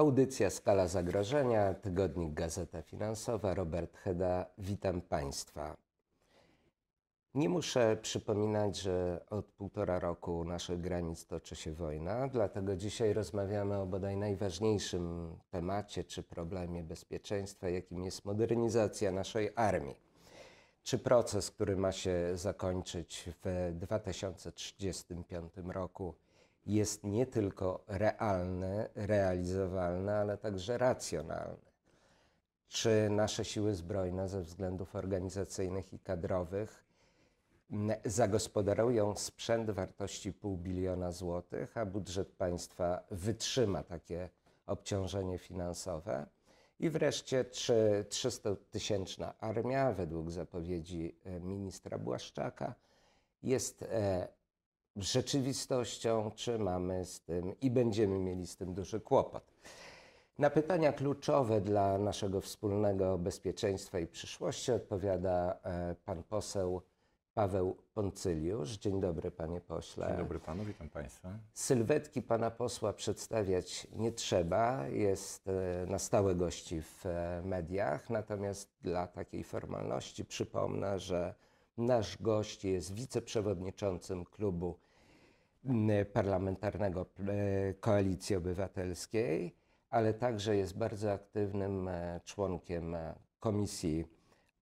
Audycja Skala Zagrożenia, Tygodnik Gazeta Finansowa, Robert Heda, witam Państwa. Nie muszę przypominać, że od półtora roku u naszych granic toczy się wojna, dlatego dzisiaj rozmawiamy o bodaj najważniejszym temacie czy problemie bezpieczeństwa, jakim jest modernizacja naszej armii. Czy proces, który ma się zakończyć w 2035 roku, jest nie tylko realny, realizowalny, ale także racjonalny. Czy nasze siły zbrojne ze względów organizacyjnych i kadrowych zagospodarują sprzęt wartości pół biliona złotych, a budżet państwa wytrzyma takie obciążenie finansowe? I wreszcie, czy 300-tysięczna armia, według zapowiedzi e, ministra Błaszczaka, jest e, rzeczywistością, czy mamy z tym i będziemy mieli z tym duży kłopot. Na pytania kluczowe dla naszego wspólnego bezpieczeństwa i przyszłości odpowiada e, pan poseł Paweł Poncyliusz. Dzień dobry, panie pośle. Dzień dobry panu, witam państwa. Sylwetki pana posła przedstawiać nie trzeba, jest e, na stałe gości w e, mediach, natomiast dla takiej formalności przypomnę, że Nasz gość jest wiceprzewodniczącym klubu mm, parlamentarnego e, Koalicji Obywatelskiej, ale także jest bardzo aktywnym e, członkiem e, Komisji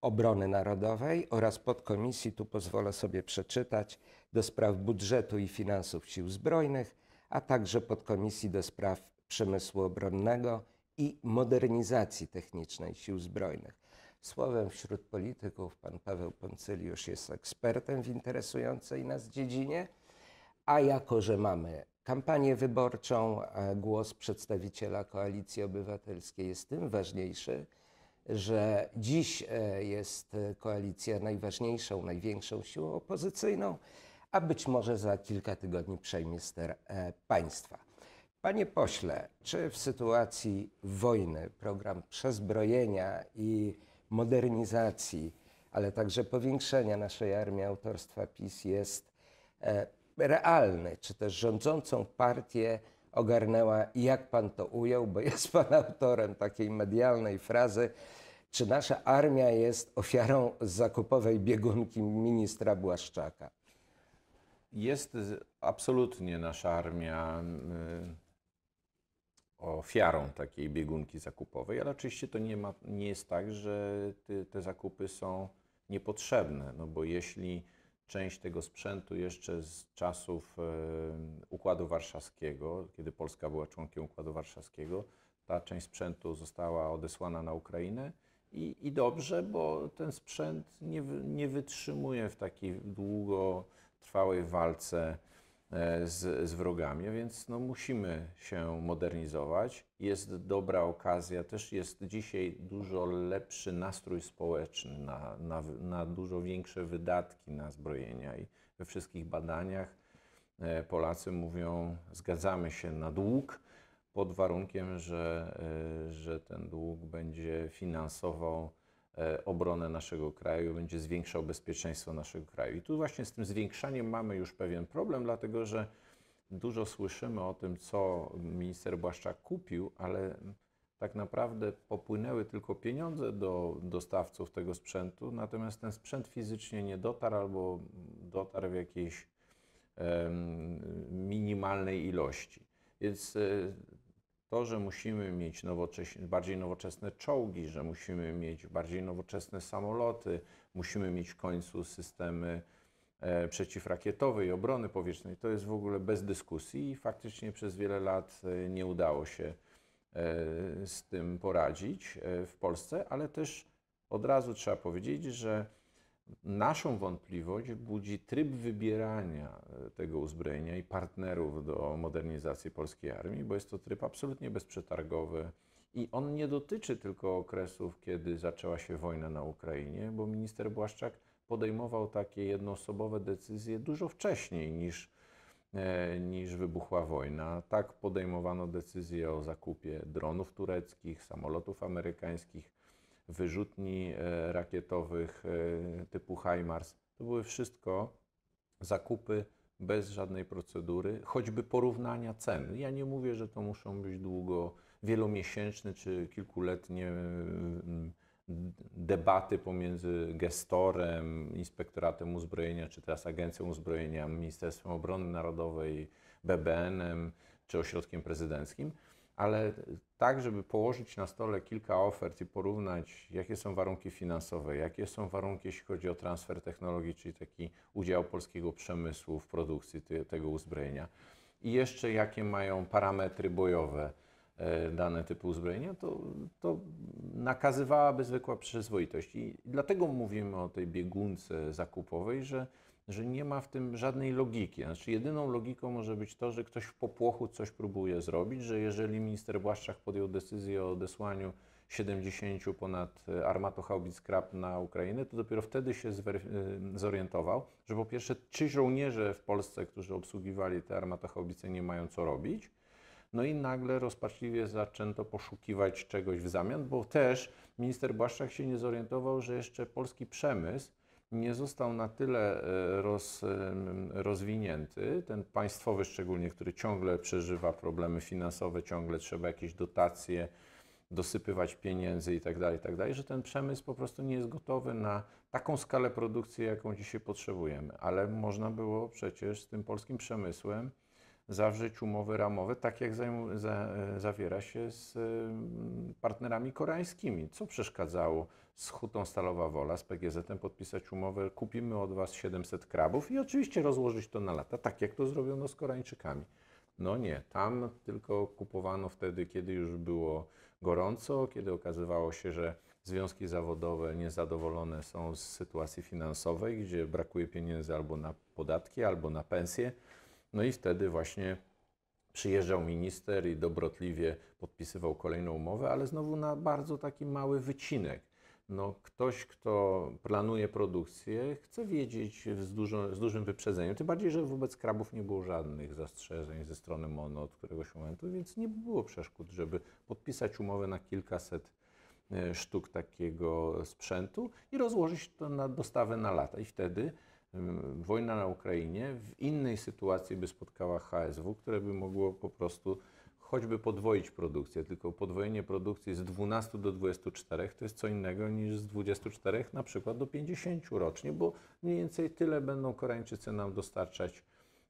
Obrony Narodowej oraz podkomisji, tu pozwolę sobie przeczytać, do spraw budżetu i finansów sił zbrojnych, a także podkomisji do spraw przemysłu obronnego i modernizacji technicznej sił zbrojnych. Słowem, wśród polityków pan Paweł Poncyliusz jest ekspertem w interesującej nas dziedzinie, a jako, że mamy kampanię wyborczą, głos przedstawiciela Koalicji Obywatelskiej jest tym ważniejszy, że dziś e, jest koalicja najważniejszą, największą siłą opozycyjną, a być może za kilka tygodni przejmie ster e, państwa. Panie pośle, czy w sytuacji wojny program przezbrojenia i modernizacji, ale także powiększenia naszej armii autorstwa PiS jest e, realny, czy też rządzącą partię ogarnęła, jak pan to ujął, bo jest pan autorem takiej medialnej frazy, czy nasza armia jest ofiarą zakupowej biegunki ministra Błaszczaka? Jest absolutnie nasza armia. Y, ofiarą takiej biegunki zakupowej, ale oczywiście to nie, ma, nie jest tak, że te, te zakupy są niepotrzebne, no bo jeśli część tego sprzętu jeszcze z czasów Układu Warszawskiego, kiedy Polska była członkiem Układu Warszawskiego, ta część sprzętu została odesłana na Ukrainę i, i dobrze, bo ten sprzęt nie, nie wytrzymuje w takiej długotrwałej walce E, z, z wrogami, więc no, musimy się modernizować. Jest dobra okazja, też jest dzisiaj dużo lepszy nastrój społeczny na, na, na dużo większe wydatki na zbrojenia i we wszystkich badaniach e, Polacy mówią, zgadzamy się na dług, pod warunkiem, że, e, że ten dług będzie finansował E, obronę naszego kraju, będzie zwiększał bezpieczeństwo naszego kraju. I tu właśnie z tym zwiększaniem mamy już pewien problem, dlatego że dużo słyszymy o tym, co minister Błaszczak kupił, ale tak naprawdę popłynęły tylko pieniądze do dostawców tego sprzętu, natomiast ten sprzęt fizycznie nie dotarł albo dotarł w jakiejś minimalnej ilości. Więc e, to, że musimy mieć nowocześ... bardziej nowoczesne czołgi, że musimy mieć bardziej nowoczesne samoloty, musimy mieć w końcu systemy e, przeciwrakietowej, obrony powietrznej, to jest w ogóle bez dyskusji i faktycznie przez wiele lat e, nie udało się e, z tym poradzić e, w Polsce, ale też od razu trzeba powiedzieć, że Naszą wątpliwość budzi tryb wybierania e, tego uzbrojenia i partnerów do modernizacji polskiej armii, bo jest to tryb absolutnie bezprzetargowy i on nie dotyczy tylko okresów, kiedy zaczęła się wojna na Ukrainie, bo minister Błaszczak podejmował takie jednoosobowe decyzje dużo wcześniej niż, e, niż wybuchła wojna. Tak podejmowano decyzje o zakupie dronów tureckich, samolotów amerykańskich wyrzutni e, rakietowych e, typu HIMARS. To były wszystko zakupy bez żadnej procedury, choćby porównania cen. Ja nie mówię, że to muszą być długo wielomiesięczne czy kilkuletnie mm, debaty pomiędzy gestorem, inspektoratem uzbrojenia, czy teraz agencją uzbrojenia, Ministerstwem Obrony Narodowej, BBN-em, czy ośrodkiem prezydenckim, ale tak, żeby położyć na stole kilka ofert i porównać, jakie są warunki finansowe, jakie są warunki, jeśli chodzi o transfer technologii, czyli taki udział polskiego przemysłu w produkcji te, tego uzbrojenia i jeszcze jakie mają parametry bojowe e, dane typu uzbrojenia, to, to nakazywałaby zwykła przyzwoitość. I dlatego mówimy o tej biegunce zakupowej, że że nie ma w tym żadnej logiki. Znaczy, jedyną logiką może być to, że ktoś w popłochu coś próbuje zrobić, że jeżeli minister Błaszczak podjął decyzję o odesłaniu 70 ponad e, armatochaubic krab na Ukrainę, to dopiero wtedy się e, zorientował, że po pierwsze czy żołnierze w Polsce, którzy obsługiwali te armatochaubice nie mają co robić, no i nagle rozpaczliwie zaczęto poszukiwać czegoś w zamian, bo też minister Błaszczak się nie zorientował, że jeszcze polski przemysł nie został na tyle e, roz, e, rozwinięty, ten państwowy szczególnie, który ciągle przeżywa problemy finansowe, ciągle trzeba jakieś dotacje dosypywać pieniędzy itd., tak itd., tak że ten przemysł po prostu nie jest gotowy na taką skalę produkcji, jaką dzisiaj potrzebujemy. Ale można było przecież z tym polskim przemysłem zawrzeć umowy ramowe, tak jak e, zawiera się z partnerami koreańskimi. Co przeszkadzało z Hutą Stalowa Wola, z PGZ-em podpisać umowę, kupimy od Was 700 krabów i oczywiście rozłożyć to na lata, tak jak to zrobiono z Koreańczykami. No nie, tam tylko kupowano wtedy, kiedy już było gorąco, kiedy okazywało się, że związki zawodowe niezadowolone są z sytuacji finansowej, gdzie brakuje pieniędzy albo na podatki, albo na pensje. No i wtedy właśnie przyjeżdżał minister i dobrotliwie podpisywał kolejną umowę, ale znowu na bardzo taki mały wycinek no, ktoś, kto planuje produkcję, chce wiedzieć z, dużo, z, dużym wyprzedzeniem. Tym bardziej, że wobec krabów nie było żadnych zastrzeżeń ze strony MONO od któregoś momentu, więc nie było przeszkód, żeby podpisać umowę na kilkaset e, sztuk takiego sprzętu i rozłożyć to na dostawę na lata. I wtedy wojna na Ukrainie w innej sytuacji by spotkała HSW, które by mogło po prostu choćby podwoić produkcję, tylko podwojenie produkcji z 12 do 24 to jest co innego niż z 24 na przykład do 50 rocznie, bo mniej więcej tyle będą Koreańczycy nam dostarczać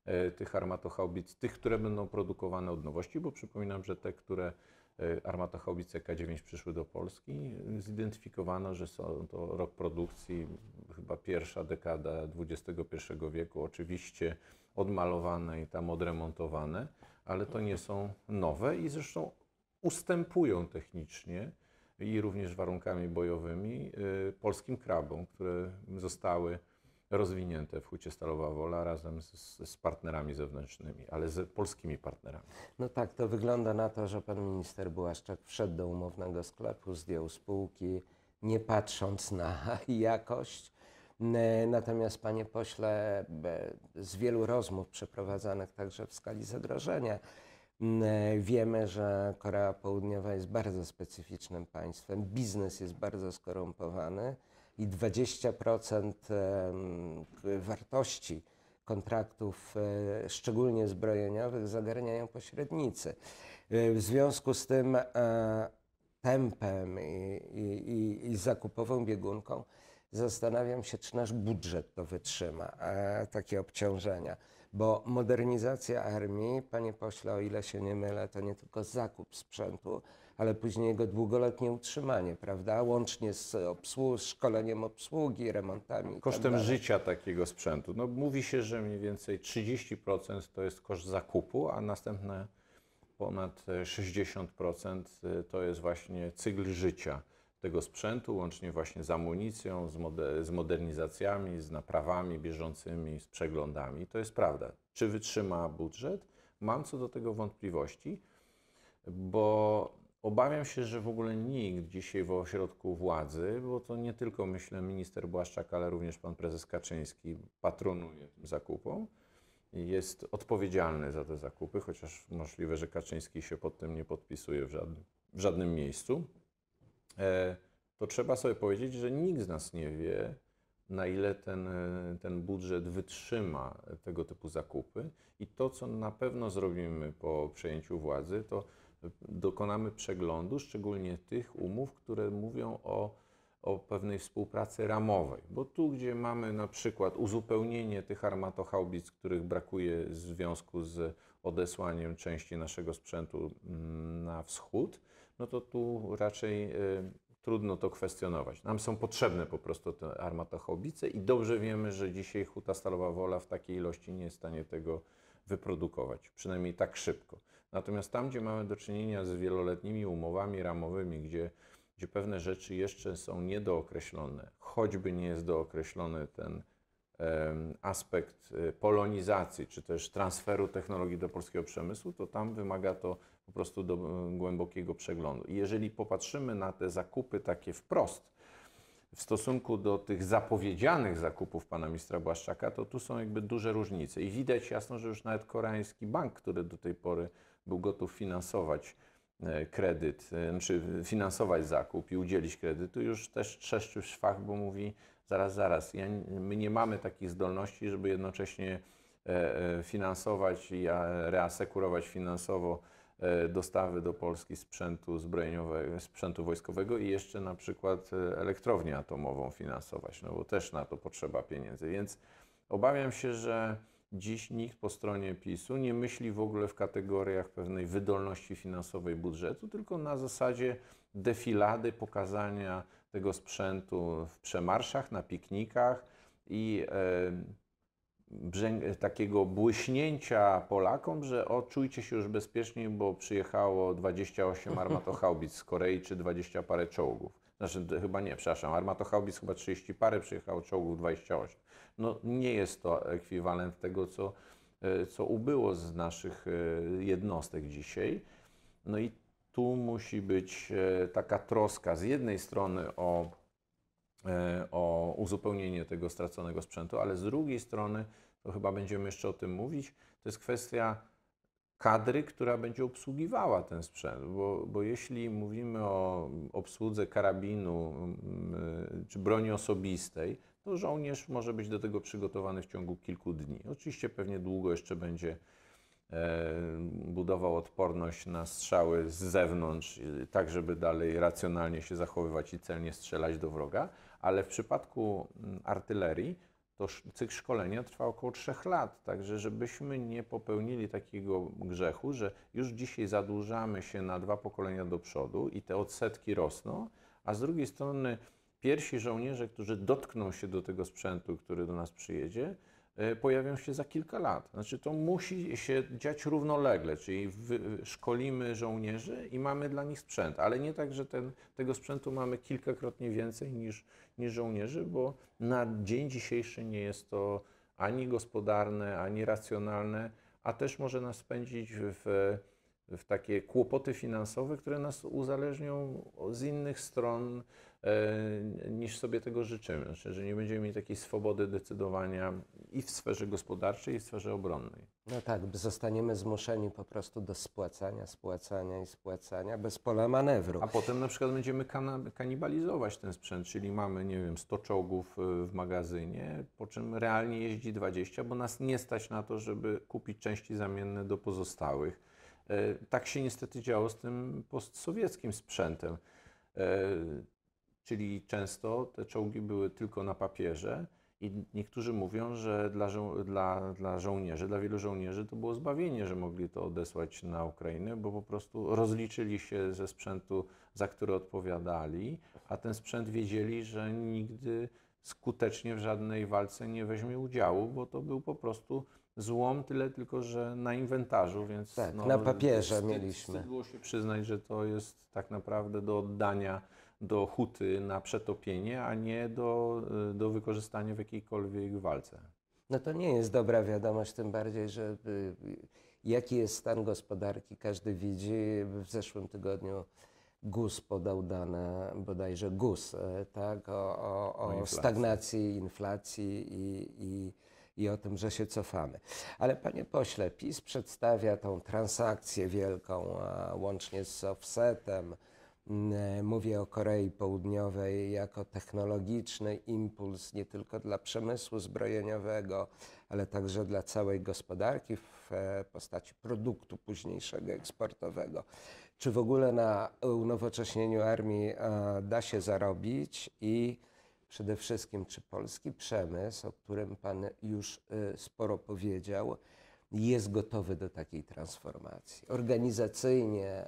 e, tych armatochaubic, tych, które będą produkowane od nowości, bo przypominam, że te, które e, armatochaubice K9 przyszły do Polski, zidentyfikowano, że są to rok produkcji, chyba pierwsza dekada XXI wieku, oczywiście odmalowane i tam odremontowane ale to nie są nowe i zresztą ustępują technicznie i również warunkami bojowymi y, polskim krabom, które zostały rozwinięte w Hucie Stalowa Wola razem z, z, partnerami zewnętrznymi, ale z polskimi partnerami. No tak, to wygląda na to, że pan minister Błaszczak wszedł do umownego sklepu, zdjął spółki, nie patrząc na jakość, Natomiast, panie pośle, z wielu rozmów przeprowadzanych także w skali zagrożenia, Wiemy, że Korea Południowa jest bardzo specyficznym państwem, biznes jest bardzo skorumpowany i 20% e, wartości kontraktów, e, szczególnie zbrojeniowych, zagarniają pośrednicy. E, w związku z tym tempem i, i, i zakupową biegunką Zastanawiam się, czy nasz budżet to wytrzyma, takie obciążenia. Bo modernizacja armii, panie pośle, o ile się nie mylę, to nie tylko zakup sprzętu, ale później jego długoletnie utrzymanie, prawda? Łącznie z obsłu szkoleniem obsługi, remontami. Tak Kosztem życia takiego sprzętu. No, mówi się, że mniej więcej 30% to jest koszt zakupu, a następne ponad 60% y, to jest właśnie cykl życia tego sprzętu, łącznie właśnie z amunicją, z, moder z modernizacjami, z naprawami bieżącymi, z przeglądami. To jest prawda. Czy wytrzyma budżet? Mam co do tego wątpliwości, bo obawiam się, że w ogóle nikt dzisiaj w ośrodku władzy, bo to nie tylko myślę minister Błaszczak, ale również pan prezes Kaczyński patronuje tym zakupom, jest odpowiedzialny za te zakupy, chociaż możliwe, że Kaczyński się pod tym nie podpisuje w żadnym, w żadnym miejscu. E, to trzeba sobie powiedzieć, że nikt z nas nie wie, na ile ten, e, ten budżet wytrzyma tego typu zakupy. I to, co na pewno zrobimy po przejęciu władzy, to dokonamy przeglądu, szczególnie tych umów, które mówią o, o pewnej współpracy ramowej. Bo tu, gdzie mamy na przykład uzupełnienie tych armatochaubic, których brakuje w związku z odesłaniem części naszego sprzętu mm, na wschód, no to tu raczej y, trudno to kwestionować. Nam są potrzebne po prostu te armatochobice i dobrze wiemy, że dzisiaj Huta Stalowa Wola w takiej ilości nie jest w stanie tego wyprodukować, przynajmniej tak szybko. Natomiast tam, gdzie mamy do czynienia z wieloletnimi umowami ramowymi, gdzie, gdzie pewne rzeczy jeszcze są niedookreślone, choćby nie jest dookreślony ten aspekt y, polonizacji, czy też transferu technologii do polskiego przemysłu, to tam wymaga to po prostu do mm, głębokiego przeglądu. I jeżeli popatrzymy na te zakupy takie wprost, w stosunku do tych zapowiedzianych zakupów pana ministra Błaszczaka, to tu są jakby duże różnice. I widać jasno, że już nawet koreański bank, który do tej pory był gotów finansować e, kredyt, e, czy znaczy finansować zakup i udzielić kredytu, już też trzeszczy w szwach, bo mówi zaraz, zaraz, ja, my nie mamy takich zdolności, żeby jednocześnie e, finansować i reasekurować finansowo E, dostawy do Polski sprzętu zbrojeniowego, sprzętu wojskowego i jeszcze na przykład e, elektrownię atomową finansować, no bo też na to potrzeba pieniędzy. Więc obawiam się, że dziś nikt po stronie PiSu nie myśli w ogóle w kategoriach pewnej wydolności finansowej budżetu, tylko na zasadzie defilady, pokazania tego sprzętu w przemarszach, na piknikach i e, takiego błyśnięcia Polakom, że o, czujcie się już bezpieczniej, bo przyjechało 28 armatochaubic z Korei czy 20 parę czołgów. Znaczy, chyba nie, przepraszam, armatochaubic chyba 30 parę, przyjechało czołgów 28. No nie jest to ekwiwalent tego, co, e, co ubyło z naszych e, jednostek dzisiaj. No i tu musi być e, taka troska z jednej strony o E, o uzupełnienie tego straconego sprzętu, ale z drugiej strony, to chyba będziemy jeszcze o tym mówić, to jest kwestia kadry, która będzie obsługiwała ten sprzęt, bo, bo jeśli mówimy o obsłudze karabinu mm, y, czy broni osobistej, to żołnierz może być do tego przygotowany w ciągu kilku dni. Oczywiście pewnie długo jeszcze będzie e, budował odporność na strzały z zewnątrz, y, tak żeby dalej racjonalnie się zachowywać i celnie strzelać do wroga, ale w przypadku mm, artylerii to cykl szkolenia trwa około 3 lat, także żebyśmy nie popełnili takiego grzechu, że już dzisiaj zadłużamy się na dwa pokolenia do przodu i te odsetki rosną, a z drugiej strony pierwsi żołnierze, którzy dotkną się do tego sprzętu, który do nas przyjedzie, E, pojawią się za kilka lat. Znaczy to musi się dziać równolegle, czyli szkolimy żołnierzy i mamy dla nich sprzęt, ale nie tak, że ten, tego sprzętu mamy kilkakrotnie więcej niż, niż żołnierzy, bo na dzień dzisiejszy nie jest to ani gospodarne, ani racjonalne, a też może nas spędzić w, w takie kłopoty finansowe, które nas uzależnią z innych stron E, niż sobie tego życzymy. Znaczy, że nie będziemy mieli takiej swobody decydowania i w sferze gospodarczej, i w sferze obronnej. No tak, zostaniemy zmuszeni po prostu do spłacania, spłacania i spłacania bez pola manewru. A potem na przykład będziemy kanibalizować ten sprzęt, czyli mamy, nie wiem, 100 czołgów e, w magazynie, po czym realnie jeździ 20, bo nas nie stać na to, żeby kupić części zamienne do pozostałych. E, tak się niestety działo z tym postsowieckim sprzętem Czyli często te czołgi były tylko na papierze i niektórzy mówią, że dla, żo dla, dla żołnierzy, dla wielu żołnierzy to było zbawienie, że mogli to odesłać na Ukrainę, bo po prostu rozliczyli się ze sprzętu, za który odpowiadali, a ten sprzęt wiedzieli, że nigdy skutecznie w żadnej walce nie weźmie udziału, bo to był po prostu złom, tyle tylko, że na inwentarzu, więc... Tak, no, na no, papierze wstyd, mieliśmy. Wstyd było się przyznać, że to jest tak naprawdę do oddania do huty na przetopienie, a nie do, y, do wykorzystania w jakiejkolwiek walce. No to nie jest dobra wiadomość, tym bardziej, że y, y, jaki jest stan gospodarki, każdy widzi. W zeszłym tygodniu GUS podał dane, bodajże GUS, e, tak, o, o, o, stagnacji inflacji i, i, i o tym, że się cofamy. Ale panie pośle, PiS przedstawia tą transakcję wielką, łącznie z offsetem, Mm, e, mówię o Korei Południowej jako technologiczny impuls nie tylko dla przemysłu zbrojeniowego, ale także dla całej gospodarki w e, postaci produktu późniejszego eksportowego. Czy w ogóle na unowocześnieniu armii e, da się zarobić i przede wszystkim czy polski przemysł, o którym Pan już sporo powiedział, jest gotowy do takiej transformacji organizacyjnie,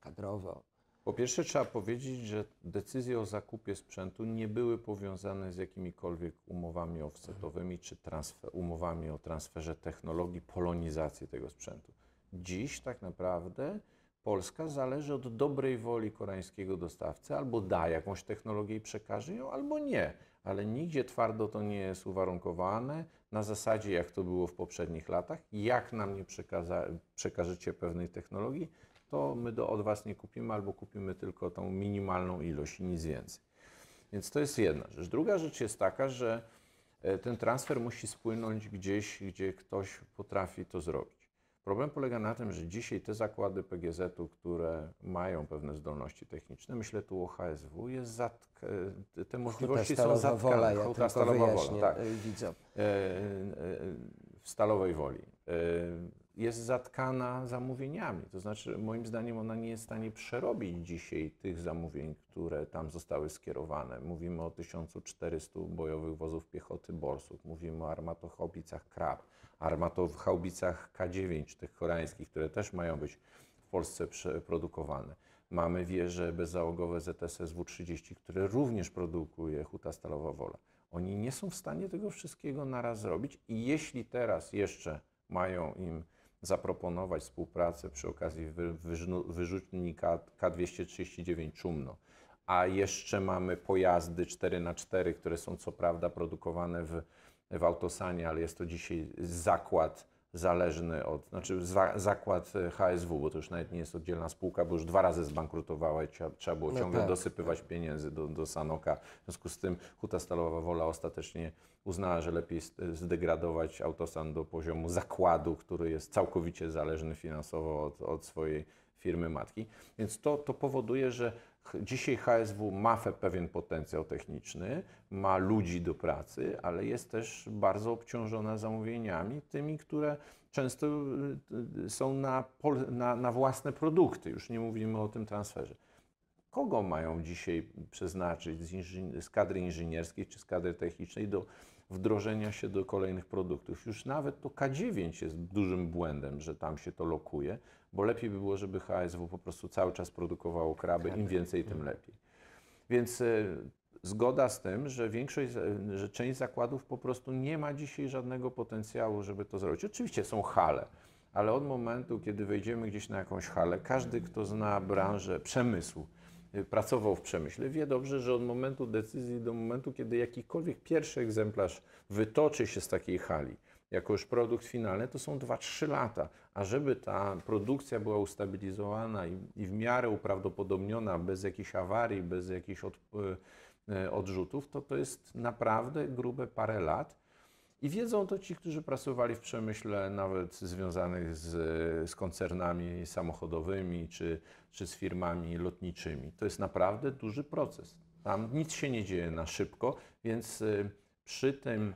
kadrowo? Po pierwsze, trzeba powiedzieć, że decyzje o zakupie sprzętu nie były powiązane z jakimikolwiek umowami offsetowymi czy transfer, umowami o transferze technologii, polonizacji tego sprzętu. Dziś tak naprawdę Polska zależy od dobrej woli koreańskiego dostawcy, albo da jakąś technologię i przekaże ją, albo nie. Ale nigdzie twardo to nie jest uwarunkowane na zasadzie, jak to było w poprzednich latach. Jak nam nie przekażecie pewnej technologii, to my do, od Was nie kupimy albo kupimy tylko tą minimalną ilość i nic więcej. Więc to jest jedna rzecz. Druga rzecz jest taka, że e, ten transfer musi spłynąć gdzieś, gdzie ktoś potrafi to zrobić. Problem polega na tym, że dzisiaj te zakłady PGZ-u, które mają pewne zdolności techniczne, myślę tu o HSW, jest zatk- e, te możliwości są zatkane. Wola, ja stalowa wola, tak. E, widzę. W Stalowej Woli jest zatkana zamówieniami. To znaczy, moim zdaniem, ona nie jest w stanie przerobić dzisiaj tych zamówień, które tam zostały skierowane. Mówimy o 1400 bojowych wozów piechoty Borsuk, mówimy o armatochałbicach Krab, armatochałbicach K9, tych koreańskich, które też mają być w Polsce produkowane. Mamy wieże bezzałogowe ZSSW-30, które również produkuje Huta Stalowa Wola. Oni nie są w stanie tego wszystkiego naraz zrobić i jeśli teraz jeszcze mają im zaproponować współpracę przy okazji wyrzutnika K, 239 Czumno. A jeszcze mamy pojazdy 4x4, które są co prawda produkowane w, w Autosanie, ale jest to dzisiaj zakład zależny od, znaczy zakład e, HSW, bo to już nawet nie jest oddzielna spółka, bo już dwa razy zbankrutowała i trzeba, trzeba było no ciągle tak. dosypywać tak. pieniędzy do, do Sanoka. W związku z tym Huta Stalowa Wola ostatecznie uznała, że lepiej zdegradować Autosan do poziomu zakładu, który jest całkowicie zależny finansowo od, od swojej firmy matki. Więc to, to powoduje, że Dzisiaj HSW ma pewien potencjał techniczny, ma ludzi do pracy, ale jest też bardzo obciążona zamówieniami, tymi, które często y, y, są na, na, na własne produkty. Już nie mówimy o tym transferze kogo mają dzisiaj przeznaczyć z, z, kadry inżynierskiej czy z kadry technicznej do wdrożenia się do kolejnych produktów. Już nawet to K9 jest dużym błędem, że tam się to lokuje, bo lepiej by było, żeby HSW po prostu cały czas produkowało kraby, im więcej, tym mhm. lepiej. Więc e, zgoda z tym, że większość, e, że część zakładów po prostu nie ma dzisiaj żadnego potencjału, żeby to zrobić. Oczywiście są hale, ale od momentu, kiedy wejdziemy gdzieś na jakąś halę, każdy, kto zna branżę przemysłu, e, pracował w przemyśle, wie dobrze, że od momentu decyzji do momentu, kiedy jakikolwiek pierwszy egzemplarz wytoczy się z takiej hali, jako już produkt finalny, to są 2-3 lata. A żeby ta produkcja była ustabilizowana i, i w miarę uprawdopodobniona, bez jakichś awarii, bez jakichś od, e, e, odrzutów, to to jest naprawdę grube parę lat. I wiedzą to ci, którzy pracowali w przemyśle nawet związanych z, z, koncernami samochodowymi czy, czy z firmami lotniczymi. To jest naprawdę duży proces. Tam nic się nie dzieje na szybko, więc e, przy tym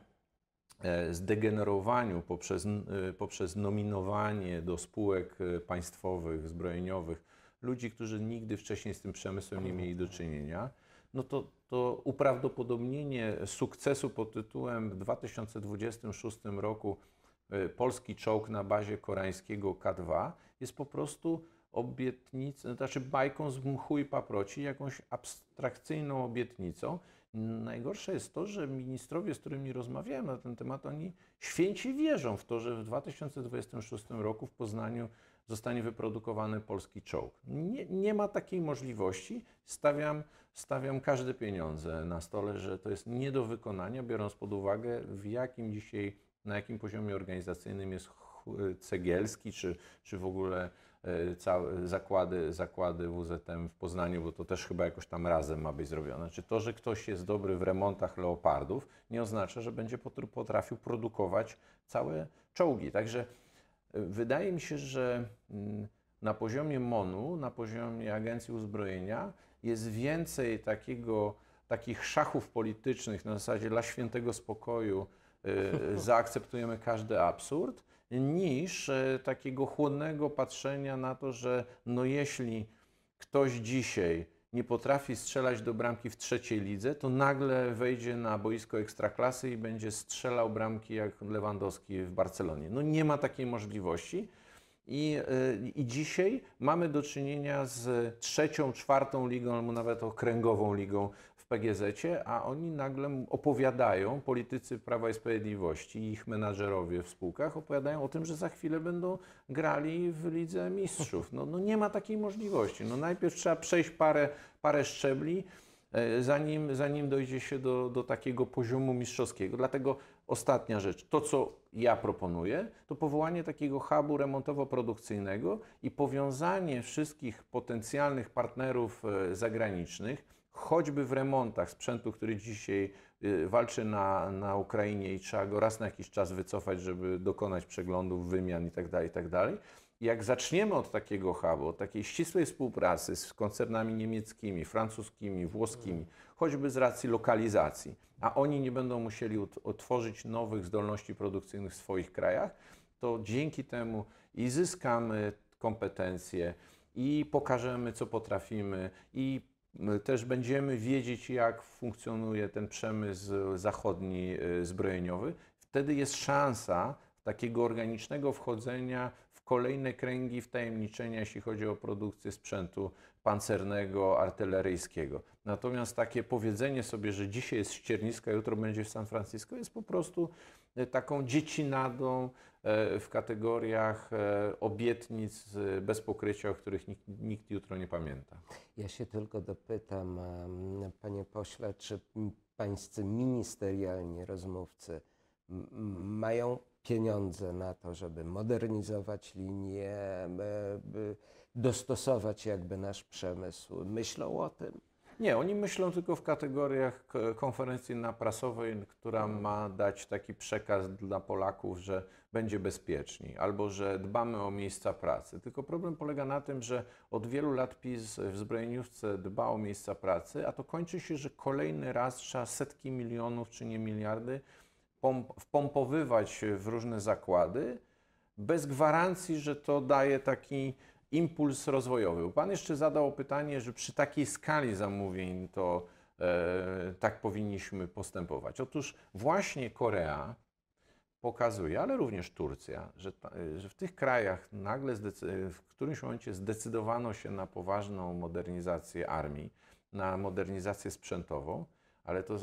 E, zdegenerowaniu poprzez, e, poprzez nominowanie do spółek e, państwowych, zbrojeniowych ludzi, którzy nigdy wcześniej z tym przemysłem nie mieli do czynienia, no to, to uprawdopodobnienie sukcesu pod tytułem w 2026 roku polski czołg na bazie koreańskiego K2 jest po prostu obietnicą, znaczy bajką z mchu i paproci, jakąś abstrakcyjną obietnicą, Najgorsze jest to, że ministrowie, z którymi rozmawiałem na ten temat, oni święci wierzą w to, że w 2026 roku w Poznaniu zostanie wyprodukowany polski czołg. Nie, nie ma takiej możliwości. Stawiam, stawiam każde pieniądze na stole, że to jest nie do wykonania, biorąc pod uwagę, w jakim dzisiaj, na jakim poziomie organizacyjnym jest Cegielski, czy, czy w ogóle E, całe zakłady, zakłady WZM w Poznaniu, bo to też chyba jakoś tam razem ma być zrobione. Czy znaczy, to, że ktoś jest dobry w remontach leopardów, nie oznacza, że będzie potrafił produkować całe czołgi. Także e, wydaje mi się, że mm, na poziomie MONU, na poziomie Agencji Uzbrojenia jest więcej takiego, takich szachów politycznych na zasadzie dla świętego spokoju, e, zaakceptujemy każdy absurd, niż e, takiego chłodnego patrzenia na to, że no jeśli ktoś dzisiaj nie potrafi strzelać do bramki w trzeciej lidze, to nagle wejdzie na boisko ekstraklasy i będzie strzelał bramki jak Lewandowski w Barcelonie. No nie ma takiej możliwości. I, e, I dzisiaj mamy do czynienia z trzecią, czwartą ligą, albo nawet okręgową ligą PGZ, a oni nagle opowiadają, politycy Prawa i Sprawiedliwości i ich menadżerowie w spółkach opowiadają o tym, że za chwilę będą grali w Lidze Mistrzów. No, no nie ma takiej możliwości. No najpierw trzeba przejść parę, parę szczebli, e, zanim, zanim dojdzie się do, do takiego poziomu mistrzowskiego. Dlatego Ostatnia rzecz, to co ja proponuję, to powołanie takiego hubu remontowo-produkcyjnego i powiązanie wszystkich potencjalnych partnerów e, zagranicznych, choćby w remontach sprzętu, który dzisiaj e, walczy na, na Ukrainie i trzeba go raz na jakiś czas wycofać, żeby dokonać przeglądów, wymian itd., tak itd., tak jak zaczniemy od takiego hubu, od takiej ścisłej współpracy z koncernami niemieckimi, francuskimi, włoskimi, choćby z racji lokalizacji, a oni nie będą musieli otworzyć nowych zdolności produkcyjnych w swoich krajach, to dzięki temu i zyskamy kompetencje, i pokażemy, co potrafimy, i też będziemy wiedzieć, jak funkcjonuje ten przemysł zachodni e, zbrojeniowy. Wtedy jest szansa takiego organicznego wchodzenia kolejne kręgi wtajemniczenia, jeśli chodzi o produkcję sprzętu pancernego, artyleryjskiego. Natomiast takie powiedzenie sobie, że dzisiaj jest ścierniska, jutro będzie w San Francisco, jest po prostu e, taką dziecinadą e, w kategoriach e, obietnic bez pokrycia, o których nikt, nikt jutro nie pamięta. Ja się tylko dopytam, panie pośle, czy pańscy ministerialni rozmówcy mają pieniądze na to, żeby modernizować linie, e, dostosować jakby nasz przemysł. Myślą o tym? Nie, oni myślą tylko w kategoriach konferencji naprasowej, która ma dać taki przekaz dla Polaków, że będzie bezpieczniej albo że dbamy o miejsca pracy. Tylko problem polega na tym, że od wielu lat PiS w zbrojeniówce dba o miejsca pracy, a to kończy się, że kolejny raz trzeba setki milionów czy nie miliardy wpompowywać e, w różne zakłady, bez gwarancji, że to daje taki impuls rozwojowy. Pan jeszcze zadał pytanie, że przy takiej skali zamówień to e, tak powinniśmy postępować. Otóż właśnie Korea pokazuje, ale również Turcja, że, ta, e, że w tych krajach nagle e, w którymś momencie zdecydowano się na poważną modernizację armii, na modernizację sprzętową, ale to,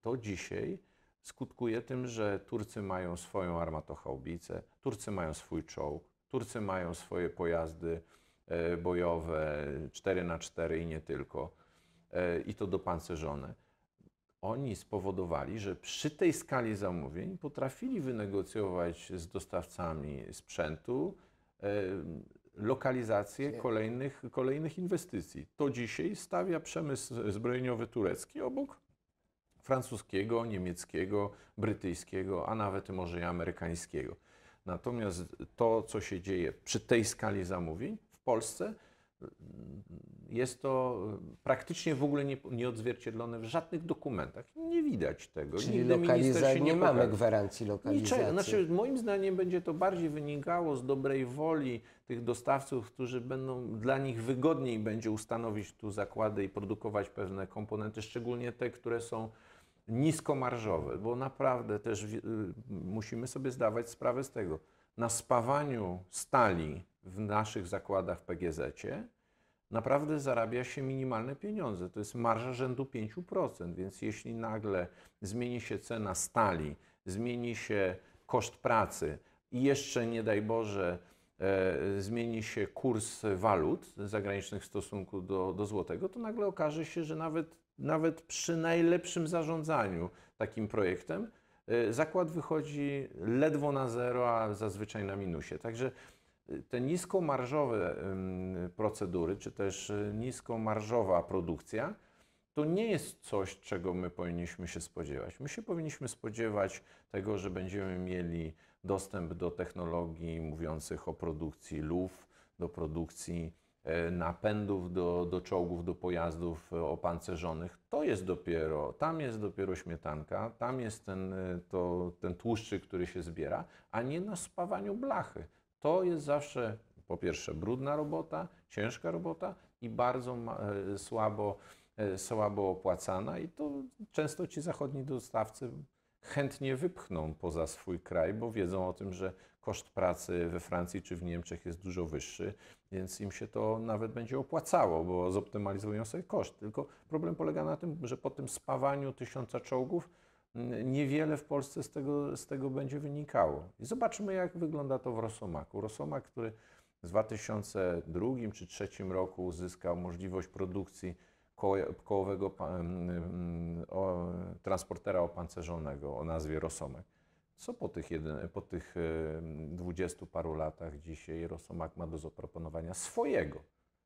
to dzisiaj skutkuje tym, że Turcy mają swoją armatochałbicę, Turcy mają swój czołg, Turcy mają swoje pojazdy e, bojowe 4x4 i nie tylko, e, i to dopancerzone. Oni spowodowali, że przy tej skali zamówień potrafili wynegocjować z dostawcami sprzętu e, lokalizację kolejnych, kolejnych inwestycji. To dzisiaj stawia przemysł zbrojeniowy turecki obok francuskiego, niemieckiego, brytyjskiego, a nawet może i amerykańskiego. Natomiast to, co się dzieje przy tej skali zamówień w Polsce, jest to praktycznie w ogóle nie, nieodzwierciedlone w żadnych dokumentach. Nie widać tego. Czyli Nigdy lokaliza... nie, nie mamy gwarancji lokalizacji. Znaczy, moim zdaniem będzie to bardziej wynikało z dobrej woli tych dostawców, którzy będą, dla nich wygodniej będzie ustanowić tu zakłady i produkować pewne komponenty, szczególnie te, które są niskomarżowe, bo naprawdę też y, musimy sobie zdawać sprawę z tego. Na spawaniu stali w naszych zakładach PGZ naprawdę zarabia się minimalne pieniądze. To jest marża rzędu 5%, więc jeśli nagle zmieni się cena stali, zmieni się koszt pracy i jeszcze nie daj Boże e, zmieni się kurs walut zagranicznych w stosunku do, do złotego, to nagle okaże się, że nawet nawet przy najlepszym zarządzaniu takim projektem, y, zakład wychodzi ledwo na zero, a zazwyczaj na minusie. Także y, te niskomarżowe procedury, czy też y, niskomarżowa produkcja, to nie jest coś, czego my powinniśmy się spodziewać. My się powinniśmy spodziewać tego, że będziemy mieli dostęp do technologii mówiących o produkcji luf, do produkcji E, napędów do, do czołgów, do pojazdów e, opancerzonych, to jest dopiero, tam jest dopiero śmietanka, tam jest ten, e, to, ten tłuszczyk, który się zbiera, a nie na spawaniu blachy. To jest zawsze po pierwsze brudna robota, ciężka robota i bardzo ma, słabo, słabo opłacana i to często ci zachodni dostawcy chętnie wypchną poza swój kraj, bo wiedzą o tym, że koszt pracy we Francji czy w Niemczech jest dużo wyższy, więc im się to nawet będzie opłacało, bo zoptymalizują sobie koszt. Tylko problem polega na tym, że po tym spawaniu tysiąca czołgów mm, niewiele w Polsce z tego, z tego będzie wynikało. I zobaczmy, jak wygląda to w Rosomaku. Rosomak, który w 2002 czy 2003 roku uzyskał możliwość produkcji kołowego transportera opancerzonego o nazwie Rosomek. Co po tych, jeden, po tych 20 paru latach dzisiaj Rosomak ma do zaproponowania swojego?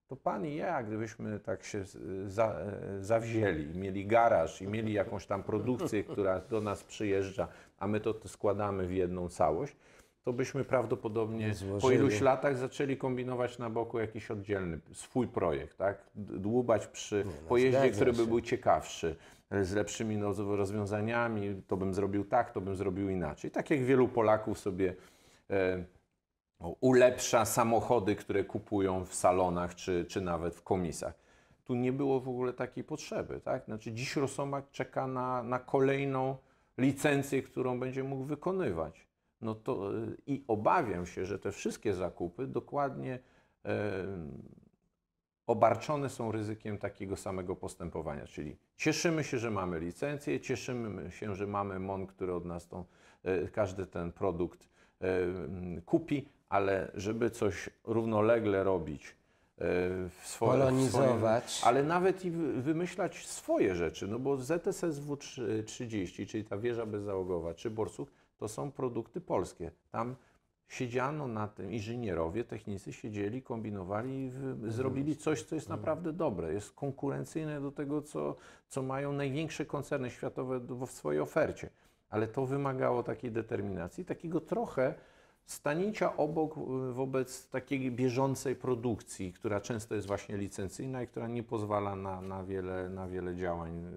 To pan i ja, gdybyśmy tak się za, zawzięli, mieli garaż i mieli jakąś tam produkcję, która do nas przyjeżdża, a my to składamy w jedną całość, to byśmy prawdopodobnie po iluś latach zaczęli kombinować na boku jakiś oddzielny, swój projekt, tak? Dłubać przy no, pojeździe, który by był ciekawszy, e, z lepszymi rozwiązaniami, to bym zrobił tak, to bym zrobił inaczej. Tak jak wielu Polaków sobie e, ulepsza samochody, które kupują w salonach czy, czy nawet w komisach. Tu nie było w ogóle takiej potrzeby, tak? Znaczy dziś Rosomak czeka na, na kolejną licencję, którą będzie mógł wykonywać no to e, i obawiam się, że te wszystkie zakupy dokładnie e, obarczone są ryzykiem takiego samego postępowania, czyli cieszymy się, że mamy licencję, cieszymy się, że mamy MON, który od nas tą, e, każdy ten produkt kupi, ale żeby coś równolegle robić, w polonizować. W ale nawet i wymyślać swoje rzeczy, no bo ZSSW 30, czyli ta wieża bezzałogowa, czy Borsuk, to są produkty polskie. Tam siedziano na tym, inżynierowie, technicy siedzieli, kombinowali, mhm. zrobili coś, co jest mhm. naprawdę dobre, jest konkurencyjne do tego, co, co mają największe koncerny światowe w swojej ofercie. Ale to wymagało takiej determinacji, takiego trochę stanięcia obok e, wobec takiej bieżącej produkcji, która często jest właśnie licencyjna i która nie pozwala na, na, wiele, na wiele działań e,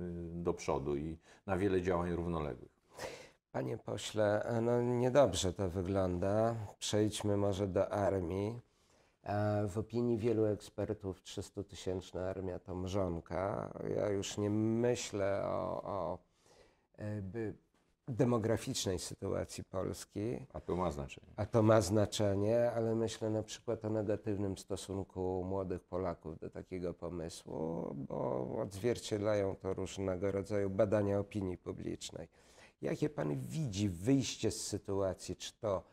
do przodu i na wiele działań równoległych. Panie pośle, e, no niedobrze to wygląda. Przejdźmy może do armii. E, w opinii wielu ekspertów 300-tysięczna armia to mrzonka. Ja już nie myślę o, o e, demograficznej sytuacji Polski. A to ma znaczenie. A to ma znaczenie, ale myślę na przykład o negatywnym stosunku młodych Polaków do takiego pomysłu, bo odzwierciedlają to różnego rodzaju badania opinii publicznej. Jakie pan widzi wyjście z sytuacji? Czy to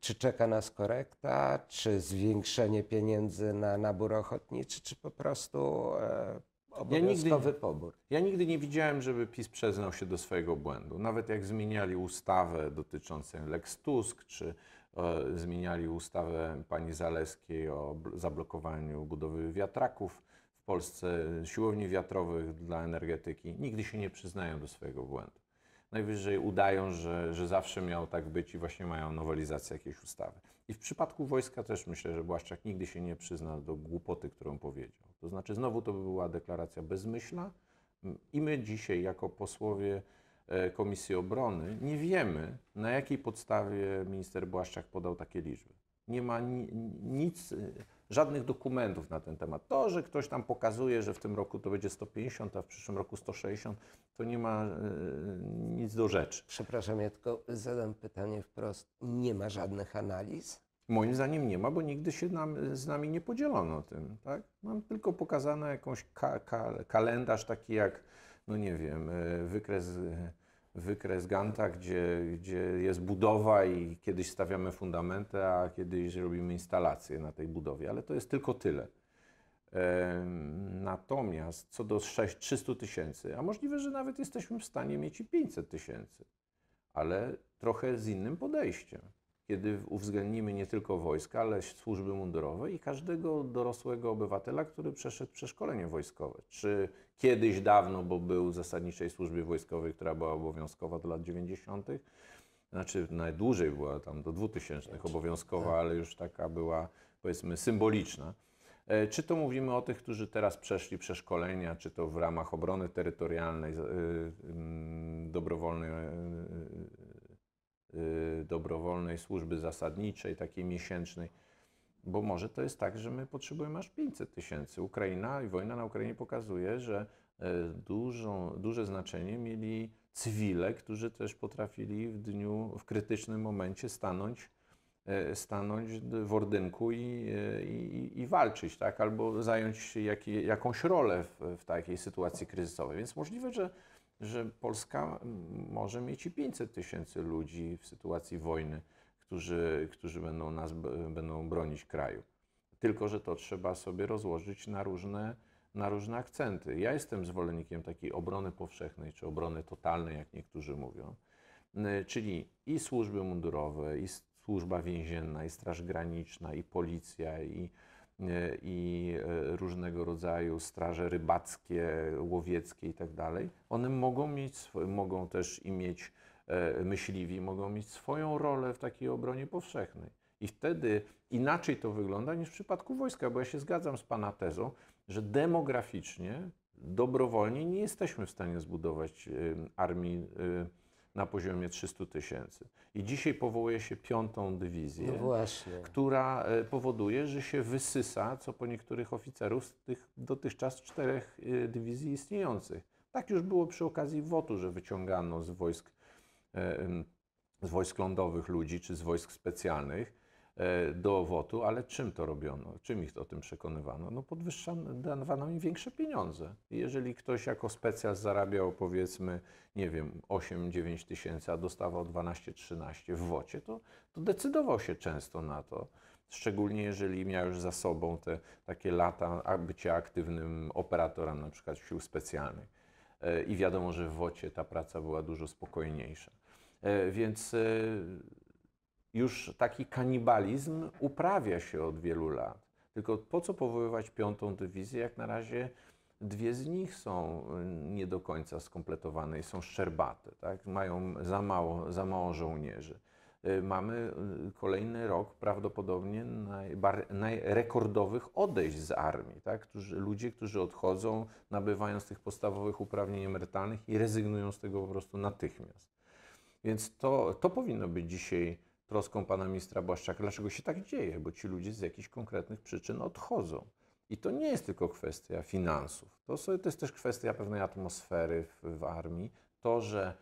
czy czeka nas korekta, czy zwiększenie pieniędzy na nabór ochotniczy, czy po prostu e, obowiązkowy ja nigdy, pobór? Ja nigdy nie widziałem, żeby PiS przyznał się do swojego błędu. Nawet jak zmieniali ustawę dotyczącą Lex Tusk, czy e, zmieniali ustawę pani Zaleskiej o zablokowaniu budowy wiatraków w Polsce, siłowni wiatrowych dla energetyki, nigdy się nie przyznają do swojego błędu najwyżej udają, że, że zawsze miał tak być i właśnie mają nowelizację jakiejś ustawy. I w przypadku wojska też myślę, że Błaszczak nigdy się nie przyzna do głupoty, którą powiedział. To znaczy znowu to by była deklaracja bezmyślna i my dzisiaj jako posłowie e, Komisji Obrony nie wiemy, na jakiej podstawie minister Błaszczak podał takie liczby. Nie ma ni nic żadnych dokumentów na ten temat. To, że ktoś tam pokazuje, że w tym roku to będzie 150, a w przyszłym roku 160, to nie ma e, nic do rzeczy. Przepraszam, ja tylko zadam pytanie wprost. Nie ma żadnych analiz? Moim zdaniem nie ma, bo nigdy się nam, e, z nami nie podzielono tym. Tak? Mam tylko pokazane jakąś ka, ka kalendarz taki jak, no nie wiem, e, wykres e, wykres Ganta, gdzie, gdzie jest budowa i kiedyś stawiamy fundamenty, a kiedyś robimy instalacje na tej budowie, ale to jest tylko tyle. Natomiast co do 6, 300 tysięcy, a możliwe, że nawet jesteśmy w stanie mieć i 500 tysięcy, ale trochę z innym podejściem kiedy uwzględnimy nie tylko wojska, ale służby mundurowe i każdego dorosłego obywatela, który przeszedł przeszkolenie wojskowe. Czy kiedyś dawno, bo był w zasadniczej służbie wojskowej, która była obowiązkowa do lat 90., znaczy najdłużej była tam do 2000 obowiązkowa, tak. ale już taka była powiedzmy symboliczna. E, czy to mówimy o tych, którzy teraz przeszli przeszkolenia, czy to w ramach obrony terytorialnej, y, y, mm, dobrowolnej y, Y, dobrowolnej służby zasadniczej, takiej miesięcznej. Bo może to jest tak, że my potrzebujemy aż 500 tysięcy. Ukraina i wojna na Ukrainie pokazuje, że e, dużą, duże znaczenie mieli cywile, którzy też potrafili w dniu, w krytycznym momencie stanąć, e, stanąć w ordynku e, i, i, i walczyć, tak? albo zająć jakąś rolę w, w takiej sytuacji kryzysowej. Więc możliwe, że że Polska może mieć i 500 tysięcy ludzi w sytuacji wojny, którzy, którzy będą nas będą bronić kraju. Tylko, że to trzeba sobie rozłożyć na różne, na różne akcenty. Ja jestem zwolennikiem takiej obrony powszechnej czy obrony totalnej, jak niektórzy mówią, czyli i służby mundurowe, i służba więzienna, i straż graniczna, i policja, i E, i e, różnego rodzaju straże rybackie, łowieckie i tak dalej, one mogą mieć, mogą też i mieć, e, myśliwi mogą mieć swoją rolę w takiej obronie powszechnej. I wtedy inaczej to wygląda niż w przypadku wojska, bo ja się zgadzam z Pana tezą, że demograficznie dobrowolnie nie jesteśmy w stanie zbudować armii na poziomie 300 tysięcy. I dzisiaj powołuje się piątą dywizję, no która e, powoduje, że się wysysa, co po niektórych oficerów, z tych dotychczas czterech e, dywizji istniejących. Tak już było przy okazji WOT-u, że wyciągano z wojsk, e, z wojsk lądowych ludzi czy z wojsk specjalnych E, do owotu, ale czym to robiono? Czym ich o tym przekonywano? No podwyższano im większe pieniądze. Jeżeli ktoś jako specjal zarabiał powiedzmy, nie wiem, 8-9 tysięcy, a dostawał 12-13 w wocie, to, to decydował się często na to. Szczególnie jeżeli miał już za sobą te takie lata bycia aktywnym operatorem na przykład sił specjalnych. E, I wiadomo, że w wocie ta praca była dużo spokojniejsza. E, więc już taki kanibalizm uprawia się od wielu lat. Tylko po co powoływać piątą dywizję, jak na razie dwie z nich są y, nie do końca skompletowane i są szczerbate, tak? mają za mało, za mało żołnierzy. Y, mamy y, kolejny rok prawdopodobnie najbar- najrekordowych odejść z armii. Tak? Którzy, ludzie, którzy odchodzą, nabywając tych podstawowych uprawnień emerytalnych i rezygnują z tego po prostu natychmiast. Więc to, to powinno być dzisiaj troską pana ministra Błaszczaka, dlaczego się tak dzieje, bo ci ludzie z jakichś konkretnych przyczyn odchodzą. I to nie jest tylko kwestia finansów. To, sobie, to jest też kwestia pewnej atmosfery w, w armii. To, że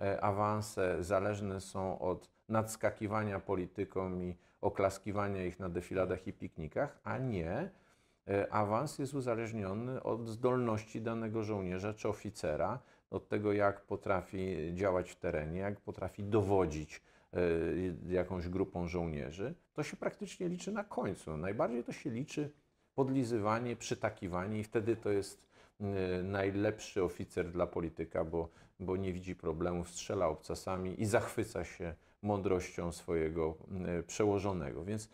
e, awanse zależne są od nadskakiwania politykom i oklaskiwania ich na defiladach i piknikach, a nie e, awans jest uzależniony od zdolności danego żołnierza czy oficera, od tego, jak potrafi działać w terenie, jak potrafi dowodzić E, jakąś grupą żołnierzy, to się praktycznie liczy na końcu. No, najbardziej to się liczy podlizywanie, przytakiwanie i wtedy to jest e, najlepszy oficer dla polityka, bo, bo nie widzi problemów, strzela obcasami i zachwyca się mądrością swojego e, przełożonego. Więc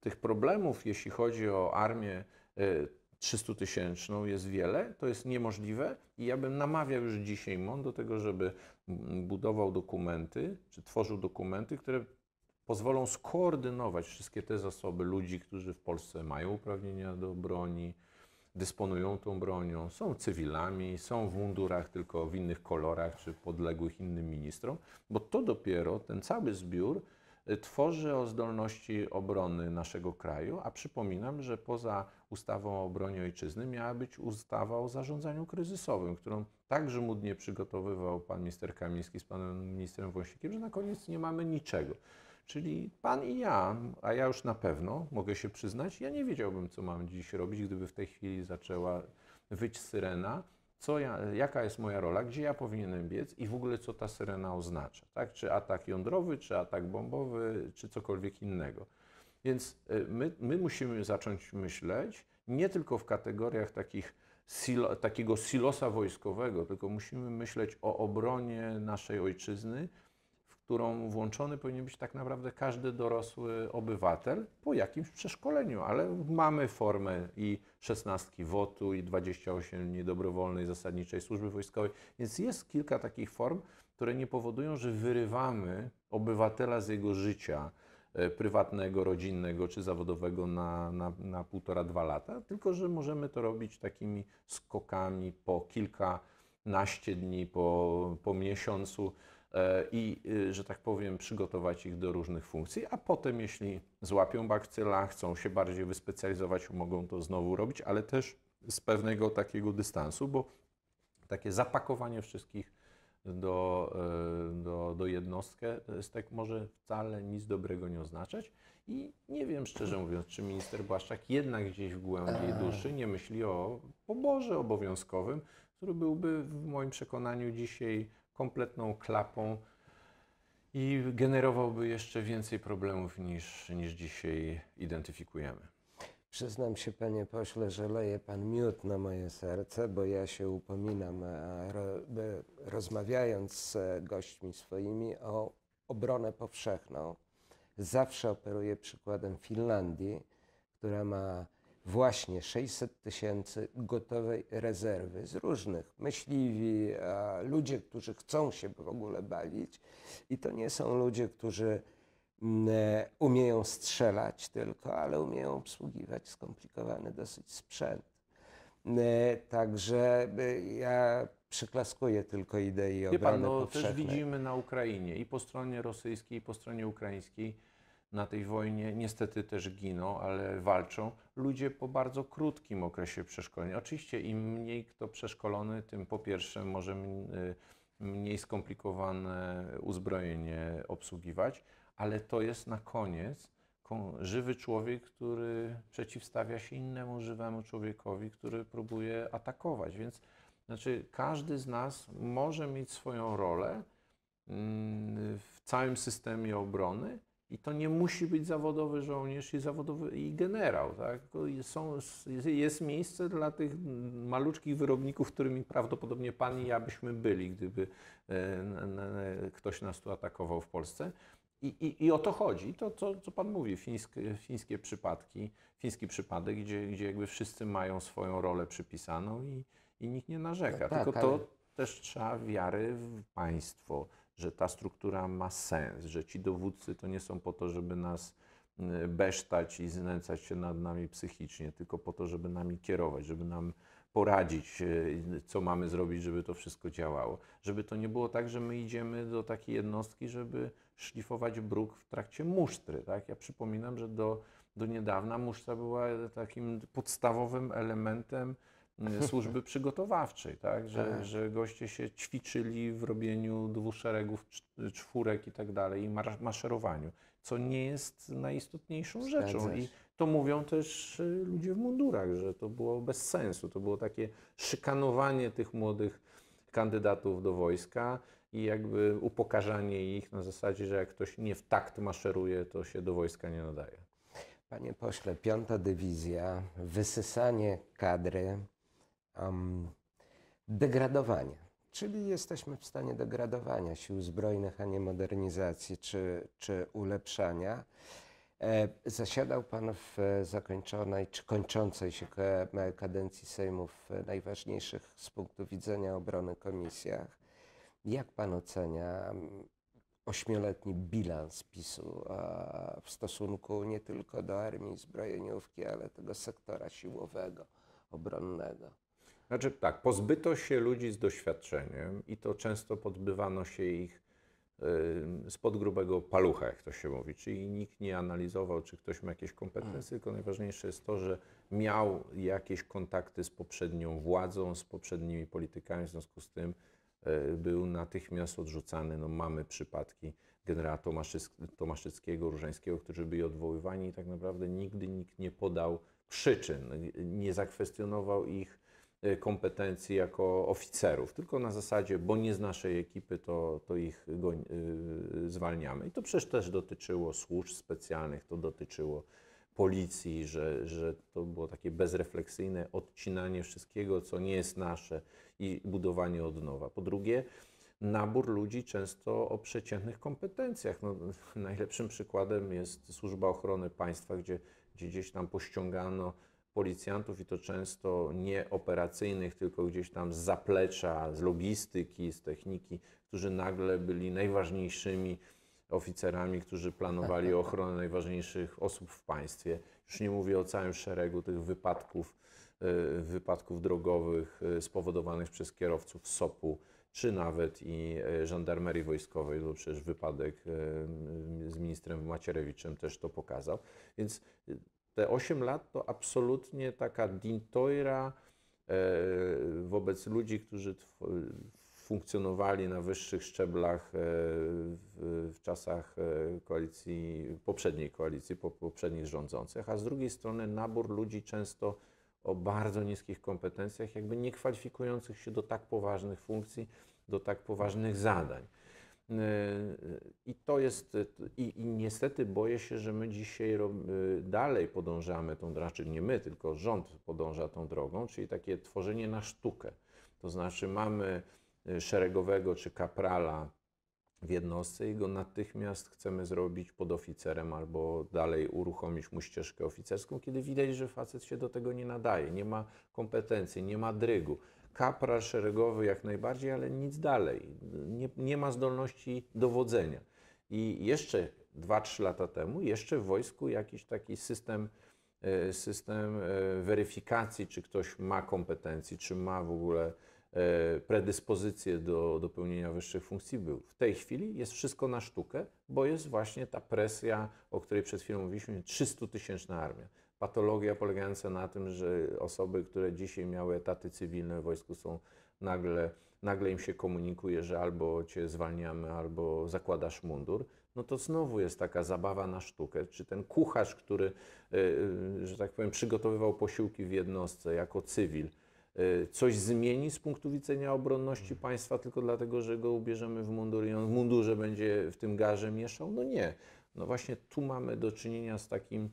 tych problemów, jeśli chodzi o armię, 300 tysięczną jest wiele, to jest niemożliwe i ja bym namawiał już dzisiaj MON do tego, żeby mm, budował dokumenty, czy tworzył dokumenty, które pozwolą skoordynować wszystkie te zasoby ludzi, którzy w Polsce mają uprawnienia do broni, dysponują tą bronią, są cywilami, są w mundurach tylko w innych kolorach, czy podległych innym ministrom, bo to dopiero ten cały zbiór tworzy o zdolności obrony naszego kraju, a przypominam, że poza ustawą o obronie ojczyzny miała być ustawa o zarządzaniu kryzysowym, którą tak żmudnie przygotowywał pan minister Kamiński z panem ministrem Wąsikiem, że na koniec nie mamy niczego. Czyli pan i ja, a ja już na pewno mogę się przyznać, ja nie wiedziałbym, co mam dziś robić, gdyby w tej chwili zaczęła wyć syrena co ja, jaka jest moja rola, gdzie ja powinienem biec i w ogóle co ta syrena oznacza. Tak? Czy atak jądrowy, czy atak bombowy, czy cokolwiek innego. Więc y, my, my musimy zacząć myśleć nie tylko w kategoriach takich silo, takiego silosa wojskowego, tylko musimy myśleć o obronie naszej ojczyzny którą włączony powinien być tak naprawdę każdy dorosły obywatel po jakimś przeszkoleniu, ale mamy formę i 16 wotu i 28 niedobrowolnej zasadniczej służby wojskowej, więc jest kilka takich form, które nie powodują, że wyrywamy obywatela z jego życia e, prywatnego, rodzinnego czy zawodowego na, na, na półtora, dwa lata, tylko że możemy to robić takimi skokami po kilkanaście dni, po, po miesiącu, E, i, y, że tak powiem, przygotować ich do różnych funkcji, a potem, jeśli złapią bakcyla, chcą się bardziej wyspecjalizować, mogą to znowu robić, ale też z pewnego takiego dystansu, bo takie zapakowanie wszystkich do, e, do, do jednostkę stek tak, może wcale nic dobrego nie oznaczać. I nie wiem, szczerze mówiąc, czy minister Błaszczak jednak gdzieś w głębi eee. duszy nie myśli o poborze obowiązkowym, który byłby w moim przekonaniu dzisiaj kompletną klapą i generowałby jeszcze więcej problemów niż, niż dzisiaj identyfikujemy. Przyznam się, panie pośle, że leje pan miód na moje serce, bo ja się upominam, e, rozmawiając z gośćmi swoimi, o obronę powszechną. Zawsze operuję przykładem Finlandii, która ma właśnie 600 tysięcy gotowej rezerwy z różnych myśliwi, ludzie, którzy chcą się w ogóle bawić i to nie są ludzie, którzy mm, e, umieją strzelać tylko, ale umieją obsługiwać skomplikowany dosyć sprzęt. Mm, e, także y, ja przyklaskuję tylko idei Wie obrony pan, no, też widzimy na Ukrainie i po stronie rosyjskiej, i po stronie ukraińskiej, na tej wojnie niestety też giną, ale walczą ludzie po bardzo krótkim okresie przeszkolenia. Oczywiście im mniej kto przeszkolony, tym po pierwsze może y, mniej skomplikowane uzbrojenie obsługiwać, ale to jest na koniec żywy człowiek, który przeciwstawia się innemu żywemu człowiekowi, który próbuje atakować. Więc znaczy każdy z nas może mieć swoją rolę mm, w całym systemie obrony, i to nie musi być zawodowy żołnierz i zawodowy i generał. Tak? Są, jest miejsce dla tych maluczkich wyrobników, którymi prawdopodobnie pan i ja byśmy byli, gdyby e, ktoś nas tu atakował w Polsce. I, i, i o to chodzi. To, co pan mówi, fińskie, fińskie przypadki, fiński przypadek, gdzie, gdzie jakby wszyscy mają swoją rolę przypisaną i, i nikt nie narzeka. Tak, tak Tylko ale... to też trzeba wiary w państwo że ta struktura ma sens, że ci dowódcy to nie są po to, żeby nas y, besztać i znęcać się nad nami psychicznie, tylko po to, żeby nami kierować, żeby nam poradzić, y, co mamy zrobić, żeby to wszystko działało. Żeby to nie było tak, że my idziemy do takiej jednostki, żeby szlifować bruk w trakcie musztry. Tak? Ja przypominam, że do, do niedawna musztra była takim podstawowym elementem służby przygotowawczej, tak? Że, że goście się ćwiczyli w robieniu dwóch szeregów, czwórek i tak dalej, i maszerowaniu, co nie jest najistotniejszą Zgadza rzeczą. Się. I to mówią też y, ludzie w mundurach, że to było bez sensu. To było takie szykanowanie tych młodych kandydatów do wojska i jakby upokarzanie ich na zasadzie, że jak ktoś nie w takt maszeruje, to się do wojska nie nadaje. Panie pośle, piąta dywizja, wysysanie kadry, um, degradowania. Czyli jesteśmy w stanie degradowania sił zbrojnych, a nie modernizacji czy, czy ulepszania. E, zasiadał Pan w zakończonej czy kończącej się kadencji Sejmu w najważniejszych z punktu widzenia obrony komisjach. Jak Pan ocenia ośmioletni bilans PiSu w stosunku nie tylko do armii i zbrojeniówki, ale tego sektora siłowego, obronnego? Znaczy tak, pozbyto się ludzi z doświadczeniem i to często podbywano się ich spod grubego palucha, jak to się mówi. Czyli nikt nie analizował, czy ktoś ma jakieś kompetencje, mm. tylko najważniejsze jest to, że miał jakieś kontakty z poprzednią władzą, z poprzednimi politykami, w związku z tym e, był natychmiast odrzucany. No, mamy przypadki generała Tomaszyckiego, Różańskiego, którzy byli odwoływani i tak naprawdę nigdy nikt nie podał przyczyn, nie zakwestionował ich Y, kompetencji jako oficerów, tylko na zasadzie, bo nie z naszej ekipy, to, to ich go, y, zwalniamy. I to przecież też dotyczyło służb specjalnych, to dotyczyło policji, że, że to było takie bezrefleksyjne odcinanie wszystkiego, co nie jest nasze i budowanie od nowa. Po drugie, nabór ludzi często o przeciętnych kompetencjach. No, najlepszym przykładem jest Służba Ochrony Państwa, gdzie, gdzie gdzieś tam pościągano policjantów i to często nie operacyjnych, tylko gdzieś tam z zaplecza, z logistyki, z techniki, którzy nagle byli najważniejszymi oficerami, którzy planowali ochronę najważniejszych osób w państwie. Już nie mówię o całym szeregu tych wypadków, e, wypadków drogowych e, spowodowanych przez kierowców SOP-u, czy nawet i e, żandarmerii wojskowej, bo przecież wypadek z ministrem Macierewiczem też to pokazał. Więc te 8 lat to absolutnie taka dintoira e, wobec ludzi, którzy funkcjonowali na wyższych szczeblach e, w czasach e, koalicji, poprzedniej koalicji, poprzednich rządzących, a z drugiej strony nabór ludzi często o bardzo niskich kompetencjach, jakby nie kwalifikujących się do tak poważnych funkcji, do tak poważnych zadań. Y, y, I to jest, y, i, i, niestety boję się, że my dzisiaj dalej podążamy tą, raczej znaczy nie my, tylko rząd podąża tą drogą, czyli takie tworzenie na sztukę. To znaczy mamy szeregowego czy kaprala w jednostce i go natychmiast chcemy zrobić pod oficerem albo dalej uruchomić mu ścieżkę oficerską, kiedy widać, że facet się do tego nie nadaje, nie ma kompetencji, nie ma drygu kapral szeregowy jak najbardziej, ale nic dalej. Nie, nie ma zdolności dowodzenia. I jeszcze 2-3 lata temu, jeszcze w wojsku jakiś taki system, e, system e, weryfikacji, czy ktoś ma kompetencji, czy ma w ogóle e, predyspozycje do, do pełnienia wyższych funkcji był. W tej chwili jest wszystko na sztukę, bo jest właśnie ta presja, o której przed chwilą mówiliśmy, 300 tysięczna armia patologia polegająca na tym, że osoby, które dzisiaj miały etaty cywilne w wojsku są nagle, nagle im się komunikuje, że albo cię zwalniamy, albo zakładasz mundur, no to znowu jest taka zabawa na sztukę. Czy ten kucharz, który, e, e, że tak powiem, przygotowywał posiłki w jednostce jako cywil, e, coś zmieni z punktu widzenia obronności mhm. państwa tylko dlatego, że go ubierzemy w mundur i on w mundurze będzie w tym garze mieszał? No nie. No właśnie tu mamy do czynienia z takim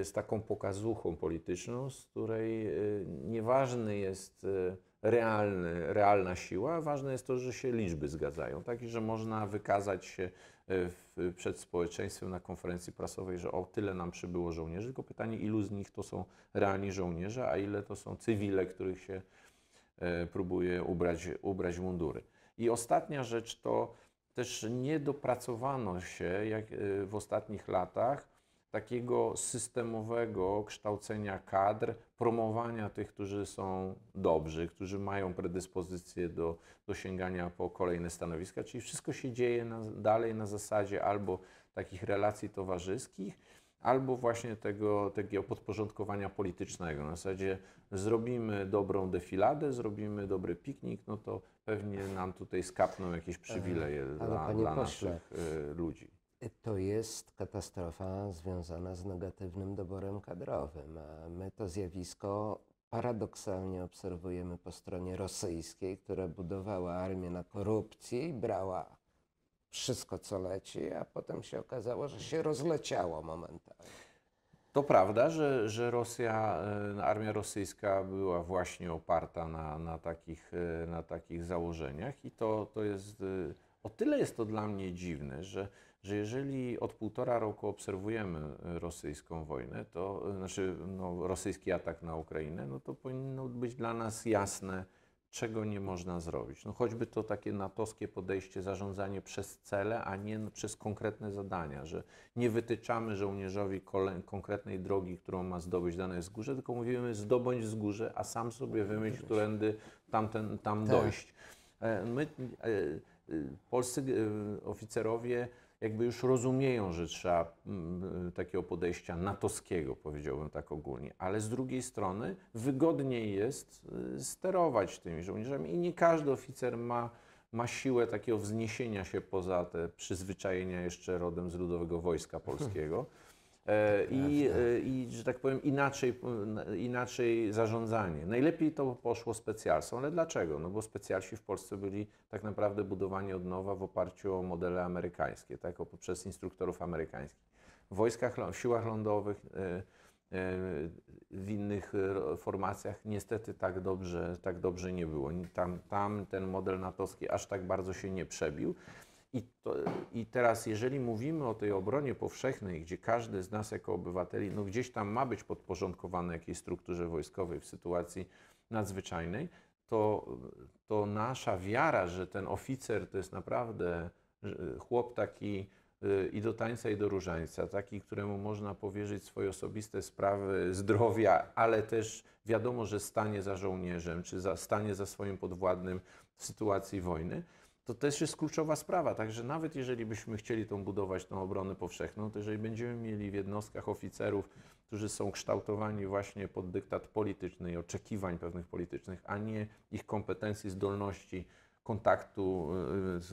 Y, z taką pokazuchą polityczną, z której y, nieważny jest y, realny, realna siła, ważne jest to, że się liczby zgadzają, tak? I że można wykazać się w, przed społeczeństwem na konferencji prasowej, że o tyle nam przybyło żołnierzy, tylko pytanie, ilu z nich to są realni żołnierze, a ile to są cywile, których się próbuje ubrać, ubrać mundury. I ostatnia rzecz to też nie dopracowano się jak w ostatnich latach takiego systemowego kształcenia kadr, promowania tych, którzy są dobrzy, którzy mają predyspozycję do, do sięgania po kolejne stanowiska, czyli wszystko się dzieje na, dalej na zasadzie albo takich relacji towarzyskich, albo właśnie tego tego podporządkowania politycznego. Na zasadzie zrobimy dobrą defiladę, zrobimy dobry piknik, no to pewnie nam tutaj skapną jakieś przywileje Ale dla, dla naszych y, ludzi to jest katastrofa związana z negatywnym doborem kadrowym, a my to zjawisko paradoksalnie obserwujemy po stronie rosyjskiej, która budowała armię na korupcji i brała wszystko, co leci, a potem się okazało, że się rozleciało momentalnie. To prawda, że, że Rosja, e, armia rosyjska była właśnie oparta na, na, takich, e, na takich założeniach i to, to jest, e, o tyle jest to dla mnie dziwne, że że jeżeli od półtora roku obserwujemy y, rosyjską wojnę, to y, znaczy no, rosyjski atak na Ukrainę, no to powinno być dla nas jasne, czego nie można zrobić. No choćby to takie natowskie podejście, zarządzanie przez cele, a nie no, przez konkretne zadania, że nie wytyczamy żołnierzowi konkretnej drogi, którą ma zdobyć dane wzgórze, tylko mówimy zdobądź wzgórze, a sam sobie tak, wymyśl, tak. którędy tamten, tam tak. dojść. E, my, e, y, polscy oficerowie jakby już rozumieją, że trzeba mm, y, takiego podejścia natowskiego, powiedziałbym tak ogólnie, ale z drugiej strony wygodniej jest y, sterować tymi żołnierzami i nie każdy oficer ma, ma siłę takiego wzniesienia się poza te przyzwyczajenia jeszcze rodem z Ludowego Wojska Polskiego. E, tak, i, tak, e, tak. i, że tak powiem, inaczej, inaczej zarządzanie. Najlepiej to poszło specjalsom, ale dlaczego? No bo specjalsi w Polsce byli tak naprawdę budowani od nowa w oparciu o modele amerykańskie, tak? O, poprzez instruktorów amerykańskich. W wojskach, w siłach lądowych, e, w innych formacjach niestety tak dobrze, tak dobrze nie było. Tam, tam ten model natowski aż tak bardzo się nie przebił. I, to, I teraz, jeżeli mówimy o tej obronie powszechnej, gdzie każdy z nas jako obywateli, no gdzieś tam ma być podporządkowany jakiejś strukturze wojskowej w sytuacji nadzwyczajnej, to, to nasza wiara, że ten oficer to jest naprawdę chłop taki y, i do tańca, i do różańca, taki, któremu można powierzyć swoje osobiste sprawy zdrowia, ale też wiadomo, że stanie za żołnierzem, czy za, stanie za swoim podwładnym w sytuacji wojny, to też jest kluczowa sprawa. Także nawet jeżeli byśmy chcieli tą budować, tą obronę powszechną, to jeżeli będziemy mieli w jednostkach oficerów, którzy są kształtowani właśnie pod dyktat polityczny i oczekiwań pewnych politycznych, a nie ich kompetencji, zdolności, kontaktu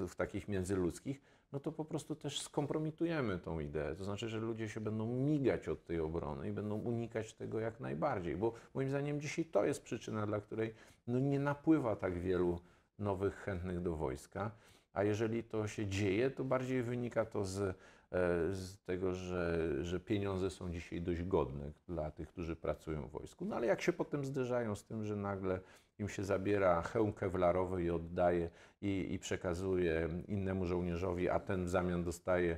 y, w takich międzyludzkich, no to po prostu też skompromitujemy tą ideę. To znaczy, że ludzie się będą migać od tej obrony i będą unikać tego jak najbardziej, bo moim zdaniem dzisiaj to jest przyczyna, dla której no nie napływa tak wielu nowych chętnych do wojska. A jeżeli to się dzieje, to bardziej wynika to z, e, z tego, że, że pieniądze są dzisiaj dość godne dla tych, którzy pracują w wojsku. No ale jak się potem zderzają z tym, że nagle im się zabiera hełm kewlarowy i oddaje i, i przekazuje innemu żołnierzowi, a ten w zamian dostaje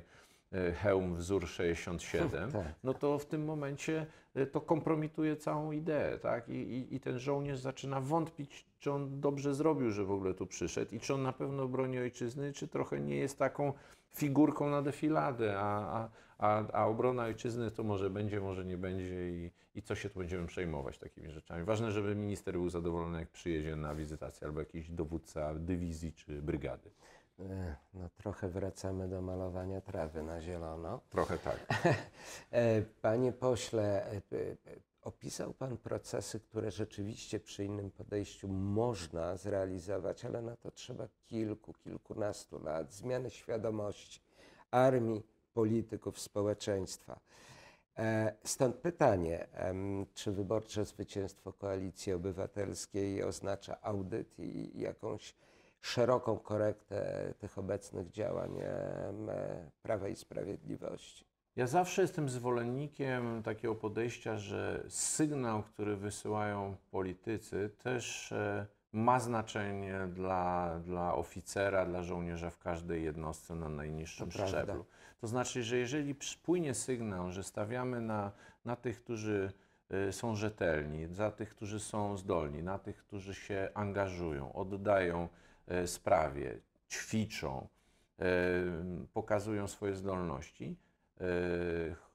E, hełm wzór 67, tak. no to w tym momencie e, to kompromituje całą ideę, tak? I, i, I, ten żołnierz zaczyna wątpić, czy on dobrze zrobił, że w ogóle tu przyszedł i czy on na pewno broni ojczyzny, czy trochę nie jest taką figurką na defiladę, a, a, a obrona ojczyzny to może będzie, może nie będzie i, i co się tu będziemy przejmować takimi rzeczami. Ważne, żeby minister był zadowolony, jak przyjedzie na wizytację albo jakiś dowódca dywizji czy brygady. E, no trochę wracamy do malowania trawy na zielono. Trochę tak. E, panie pośle, e, opisał Pan procesy, które rzeczywiście przy innym podejściu można zrealizować, ale na to trzeba kilku, kilkunastu lat zmiany świadomości armii, polityków, społeczeństwa. Stąd pytanie, czy wyborcze zwycięstwo koalicji obywatelskiej oznacza audyt i jakąś szeroką korektę tych obecnych działań e, Prawa i Sprawiedliwości. Ja zawsze jestem zwolennikiem takiego podejścia, że sygnał, który wysyłają politycy, też e, ma znaczenie dla, dla oficera, dla żołnierza w każdej jednostce na najniższym to szczeblu. Prawda. To znaczy, że jeżeli płynie sygnał, że stawiamy na, na tych, którzy y, są rzetelni, za tych, którzy są zdolni, na tych, którzy się angażują, oddają E, sprawie, ćwiczą, e, pokazują swoje zdolności e,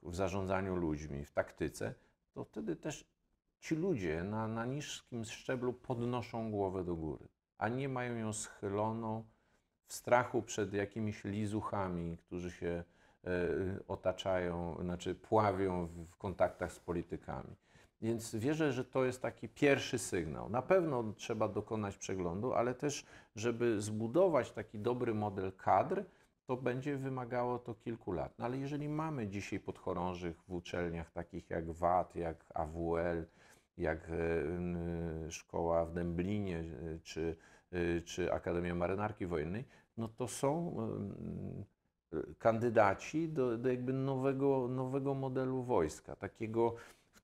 w zarządzaniu ludźmi, w taktyce, to wtedy też ci ludzie na, na niskim szczeblu podnoszą głowę do góry, a nie mają ją schyloną w strachu przed jakimiś lizuchami, którzy się otaczają, znaczy pławią w kontaktach z politykami. Więc wierzę, że to jest taki pierwszy sygnał. Na pewno trzeba dokonać przeglądu, ale też, żeby zbudować taki dobry model kadr, to będzie wymagało to kilku lat. No ale jeżeli mamy dzisiaj podchorążych w uczelniach takich jak WAT, jak AWL, jak e, e, szkoła w Dęblinie e, czy, czy Akademia Marynarki Wojennej, no to są kandydaci do, do jakby nowego, nowego modelu wojska, takiego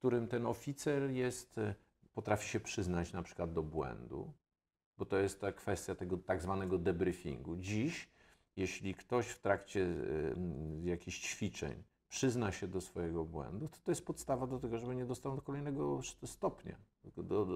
którym ten oficer jest, e, potrafi się przyznać na przykład do błędu, bo to jest ta kwestia tego tak zwanego debriefingu. Dziś, jeśli ktoś w trakcie y, jakichś ćwiczeń przyzna się do swojego błędu, to to jest podstawa do tego, żeby nie dostał do kolejnego stopnia, do, do,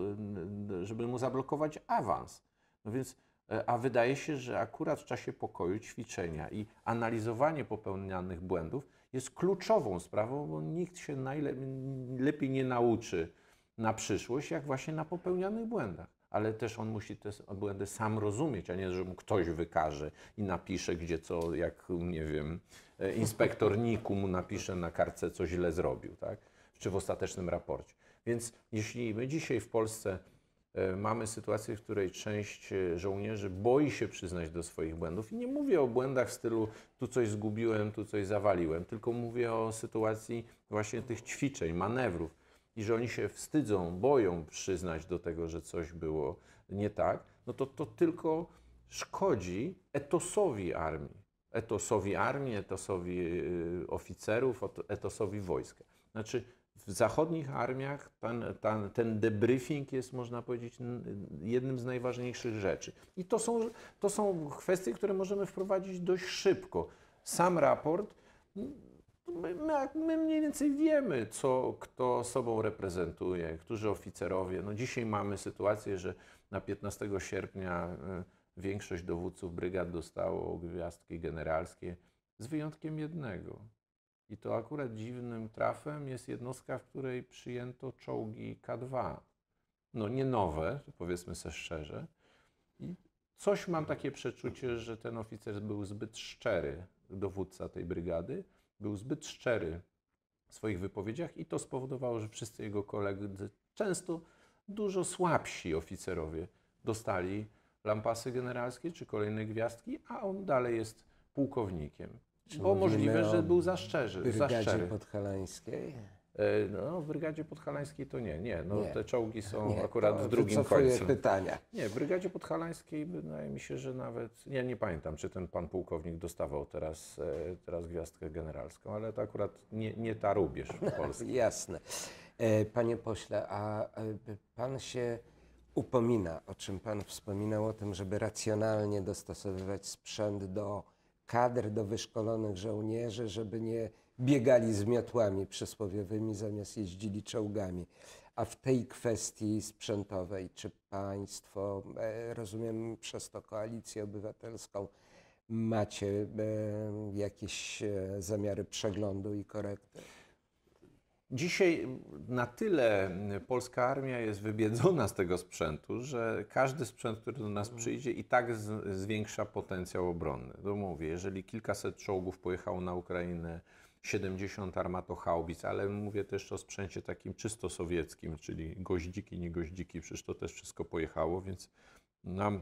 żeby mu zablokować awans. No więc, e, a wydaje się, że akurat w czasie pokoju ćwiczenia i analizowanie popełnianych błędów jest kluczową sprawą, bo nikt się najlepiej nie nauczy na przyszłość, jak właśnie na popełnionych błędach. Ale też on musi te błędy sam rozumieć, a nie, że mu ktoś wykaże i napisze, gdzie co, jak nie wiem, e, inspektorniku mu napisze na kartce, co źle zrobił, tak? czy w ostatecznym raporcie. Więc jeśli my dzisiaj w Polsce E, mamy sytuację, w której część e, żołnierzy boi się przyznać do swoich błędów. I nie mówię o błędach w stylu tu coś zgubiłem, tu coś zawaliłem, tylko mówię o sytuacji właśnie tych ćwiczeń, manewrów. I że oni się wstydzą, boją przyznać do tego, że coś było nie tak, no to to tylko szkodzi etosowi armii. Etosowi armii, etosowi e, oficerów, etosowi wojska. Znaczy, w zachodnich armiach ten, ten debriefing jest, można powiedzieć, jednym z najważniejszych rzeczy. I to są, to są kwestie, które możemy wprowadzić dość szybko. Sam raport, my, my mniej więcej wiemy, co kto sobą reprezentuje, którzy oficerowie. No dzisiaj mamy sytuację, że na 15 sierpnia e, większość dowódców brygad dostało gwiazdki generalskie, z wyjątkiem jednego i to akurat dziwnym trafem jest jednostka, w której przyjęto czołgi K2. No nie nowe, powiedzmy sobie szczerze. I coś mam takie przeczucie, że ten oficer był zbyt szczery, dowódca tej brygady, był zbyt szczery w swoich wypowiedziach i to spowodowało, że wszyscy jego koledzy, często dużo słabsi oficerowie, dostali lampasy generalskie czy kolejne gwiazdki, a on dalej jest pułkownikiem. Czy bo możliwe, że był za szczerzy. W Brygadzie za szczery. Podhalańskiej? E, no, w Brygadzie Podhalańskiej to nie, nie. No, nie. Te czołgi są nie, akurat w drugim końcu. pytania. Nie, w Brygadzie Podhalańskiej wydaje mi się, że nawet, ja nie pamiętam, czy ten pan pułkownik dostawał teraz, e, teraz gwiazdkę generalską, ale to akurat nie, nie ta rubież w no, Polsce. Jasne. E, panie pośle, a pan się upomina, o czym pan wspominał, o tym, żeby racjonalnie dostosowywać sprzęt do kadr do wyszkolonych żołnierzy, żeby nie biegali z miotłami przysłowiowymi, zamiast jeździli czołgami. A w tej kwestii sprzętowej, czy państwo, e, rozumiem przez to koalicję obywatelską, macie e, jakieś e, zamiary przeglądu i korekty? Dzisiaj na tyle polska armia jest wybiedzona z tego sprzętu, że każdy sprzęt, który do nas przyjdzie, i tak zwiększa potencjał obronny. To mówię, jeżeli kilkaset czołgów pojechało na Ukrainę, 70 armatochaubic, ale mówię też o sprzęcie takim czysto sowieckim, czyli goździki, nie goździki, przecież to też wszystko pojechało, więc nam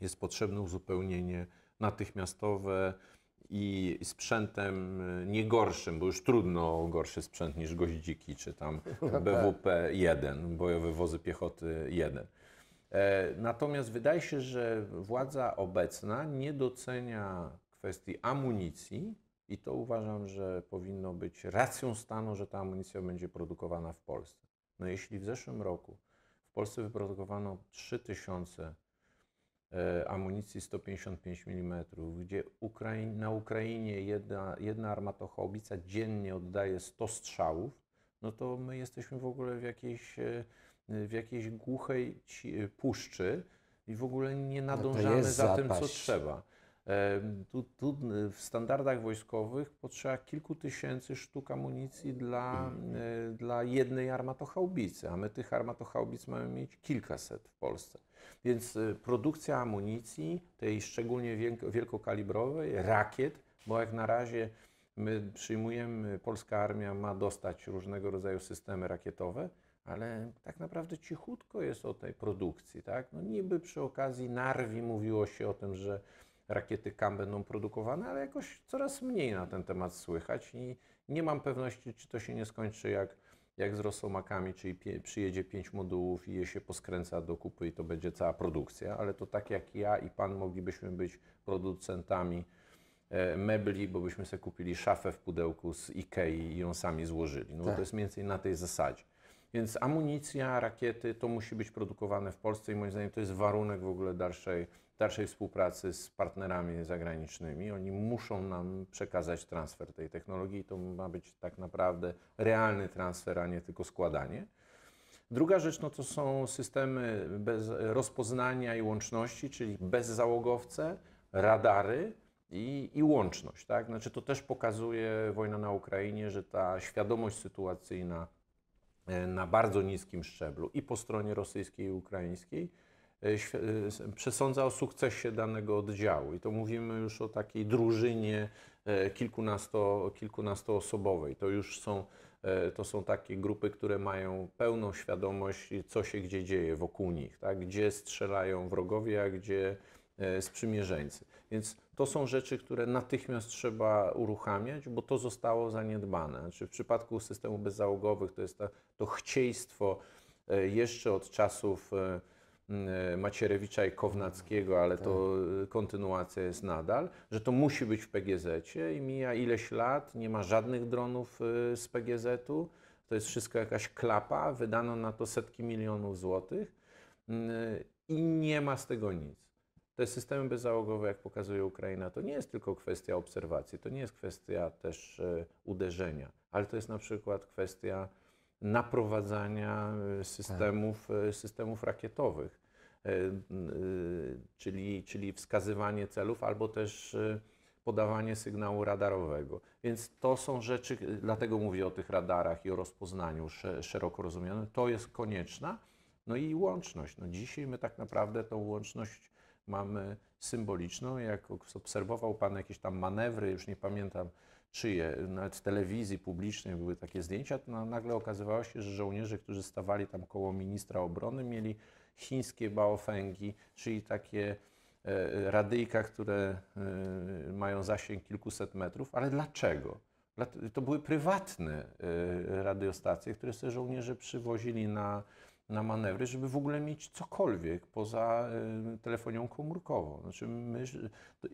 jest potrzebne uzupełnienie natychmiastowe, i sprzętem y, nie gorszym, bo już trudno o gorszy sprzęt niż goździki czy tam no tak. BWP-1, bojowe wozy piechoty 1. E, natomiast wydaje się, że władza obecna nie docenia kwestii amunicji i to uważam, że powinno być racją stanu, że ta amunicja będzie produkowana w Polsce. No jeśli w zeszłym roku w Polsce wyprodukowano 3000 E, amunicji 155 mm, gdzie na Ukrainie jedna, jedna armatochałbica dziennie oddaje 100 strzałów, no to my jesteśmy w ogóle w jakiejś, e, w jakiejś głuchej e, puszczy i w ogóle nie no nadążamy no za zapaść. tym, co trzeba. Tu, tu, w standardach wojskowych potrzeba kilku tysięcy sztuk amunicji dla, mhm. e, dla jednej armatochałbicy, a my tych armatochałbic mamy mieć kilkaset w Polsce. Więc e, produkcja amunicji, tej szczególnie wielkokalibrowej, rakiet, bo jak na razie my przyjmujemy, polska armia ma dostać różnego rodzaju systemy rakietowe, ale tak naprawdę cichutko jest o tej produkcji. Tak? No niby przy okazji Narwi mówiło się o tym, że rakiety KAM będą produkowane, ale jakoś coraz mniej na ten temat słychać i nie mam pewności, czy to się nie skończy jak, jak z rosomakami, czyli pie, przyjedzie pięć modułów i je się poskręca do kupy i to będzie cała produkcja, ale to tak jak ja i Pan moglibyśmy być producentami e, mebli, bo byśmy sobie kupili szafę w pudełku z Ikei i ją sami złożyli. No tak. to jest mniej więcej na tej zasadzie. Więc amunicja, rakiety to musi być produkowane w Polsce i moim zdaniem to jest warunek w ogóle dalszej dalszej współpracy z partnerami zagranicznymi. Oni muszą nam przekazać transfer tej technologii. To ma być tak naprawdę realny transfer, a nie tylko składanie. Druga rzecz no to są systemy bez rozpoznania i łączności, czyli bezzałogowce, radary i, i łączność. Tak? Znaczy to też pokazuje wojna na Ukrainie, że ta świadomość sytuacyjna e, na bardzo niskim szczeblu i po stronie rosyjskiej i ukraińskiej E, e, przesądza o sukcesie danego oddziału. I to mówimy już o takiej drużynie e, kilkunasto, kilkunastoosobowej. To już są, to są takie grupy, które mają pełną świadomość, co się gdzie dzieje wokół nich, tak? gdzie strzelają wrogowie, a gdzie sprzymierzeńcy. Więc to są rzeczy, które natychmiast trzeba uruchamiać, bo to zostało zaniedbane. Znaczy w przypadku systemów bezzałogowych to jest ta, to chciejstwo jeszcze od czasów E, Macierewicza i Kownackiego, ale to tak. kontynuacja jest nadal, że to musi być w PGZ-cie i mija ileś lat, nie ma żadnych dronów e, z PGZ-u, to jest wszystko jakaś klapa, wydano na to setki milionów złotych mm, e, i nie ma z tego nic. Te systemy bezzałogowe, jak pokazuje Ukraina, to nie jest tylko kwestia obserwacji, to nie jest kwestia też uderzenia, ale to jest na przykład kwestia naprowadzania e, tak. systemów, e, systemów rakietowych, e, czyli, czyli wskazywanie celów albo też podawanie sygnału radarowego. Więc to są rzeczy, dlatego mówię o tych radarach i o rozpoznaniu szeroko rozumianym. To jest konieczna. No i łączność. No dzisiaj my tak naprawdę tą łączność mamy symboliczną. Jak obserwował Pan jakieś tam manewry, już nie pamiętam, szyję. Nawet w telewizji publicznej były takie zdjęcia, to nagle okazywało się, że żołnierze, którzy stawali tam koło ministra obrony, mieli chińskie baofengi, czyli takie e, radyjka, które e, mają zasięg kilkuset metrów. Ale dlaczego? To były prywatne e, radiostacje, które sobie żołnierze przywozili na, na manewry, żeby w ogóle mieć cokolwiek poza telefonią komórkową. Znaczy my,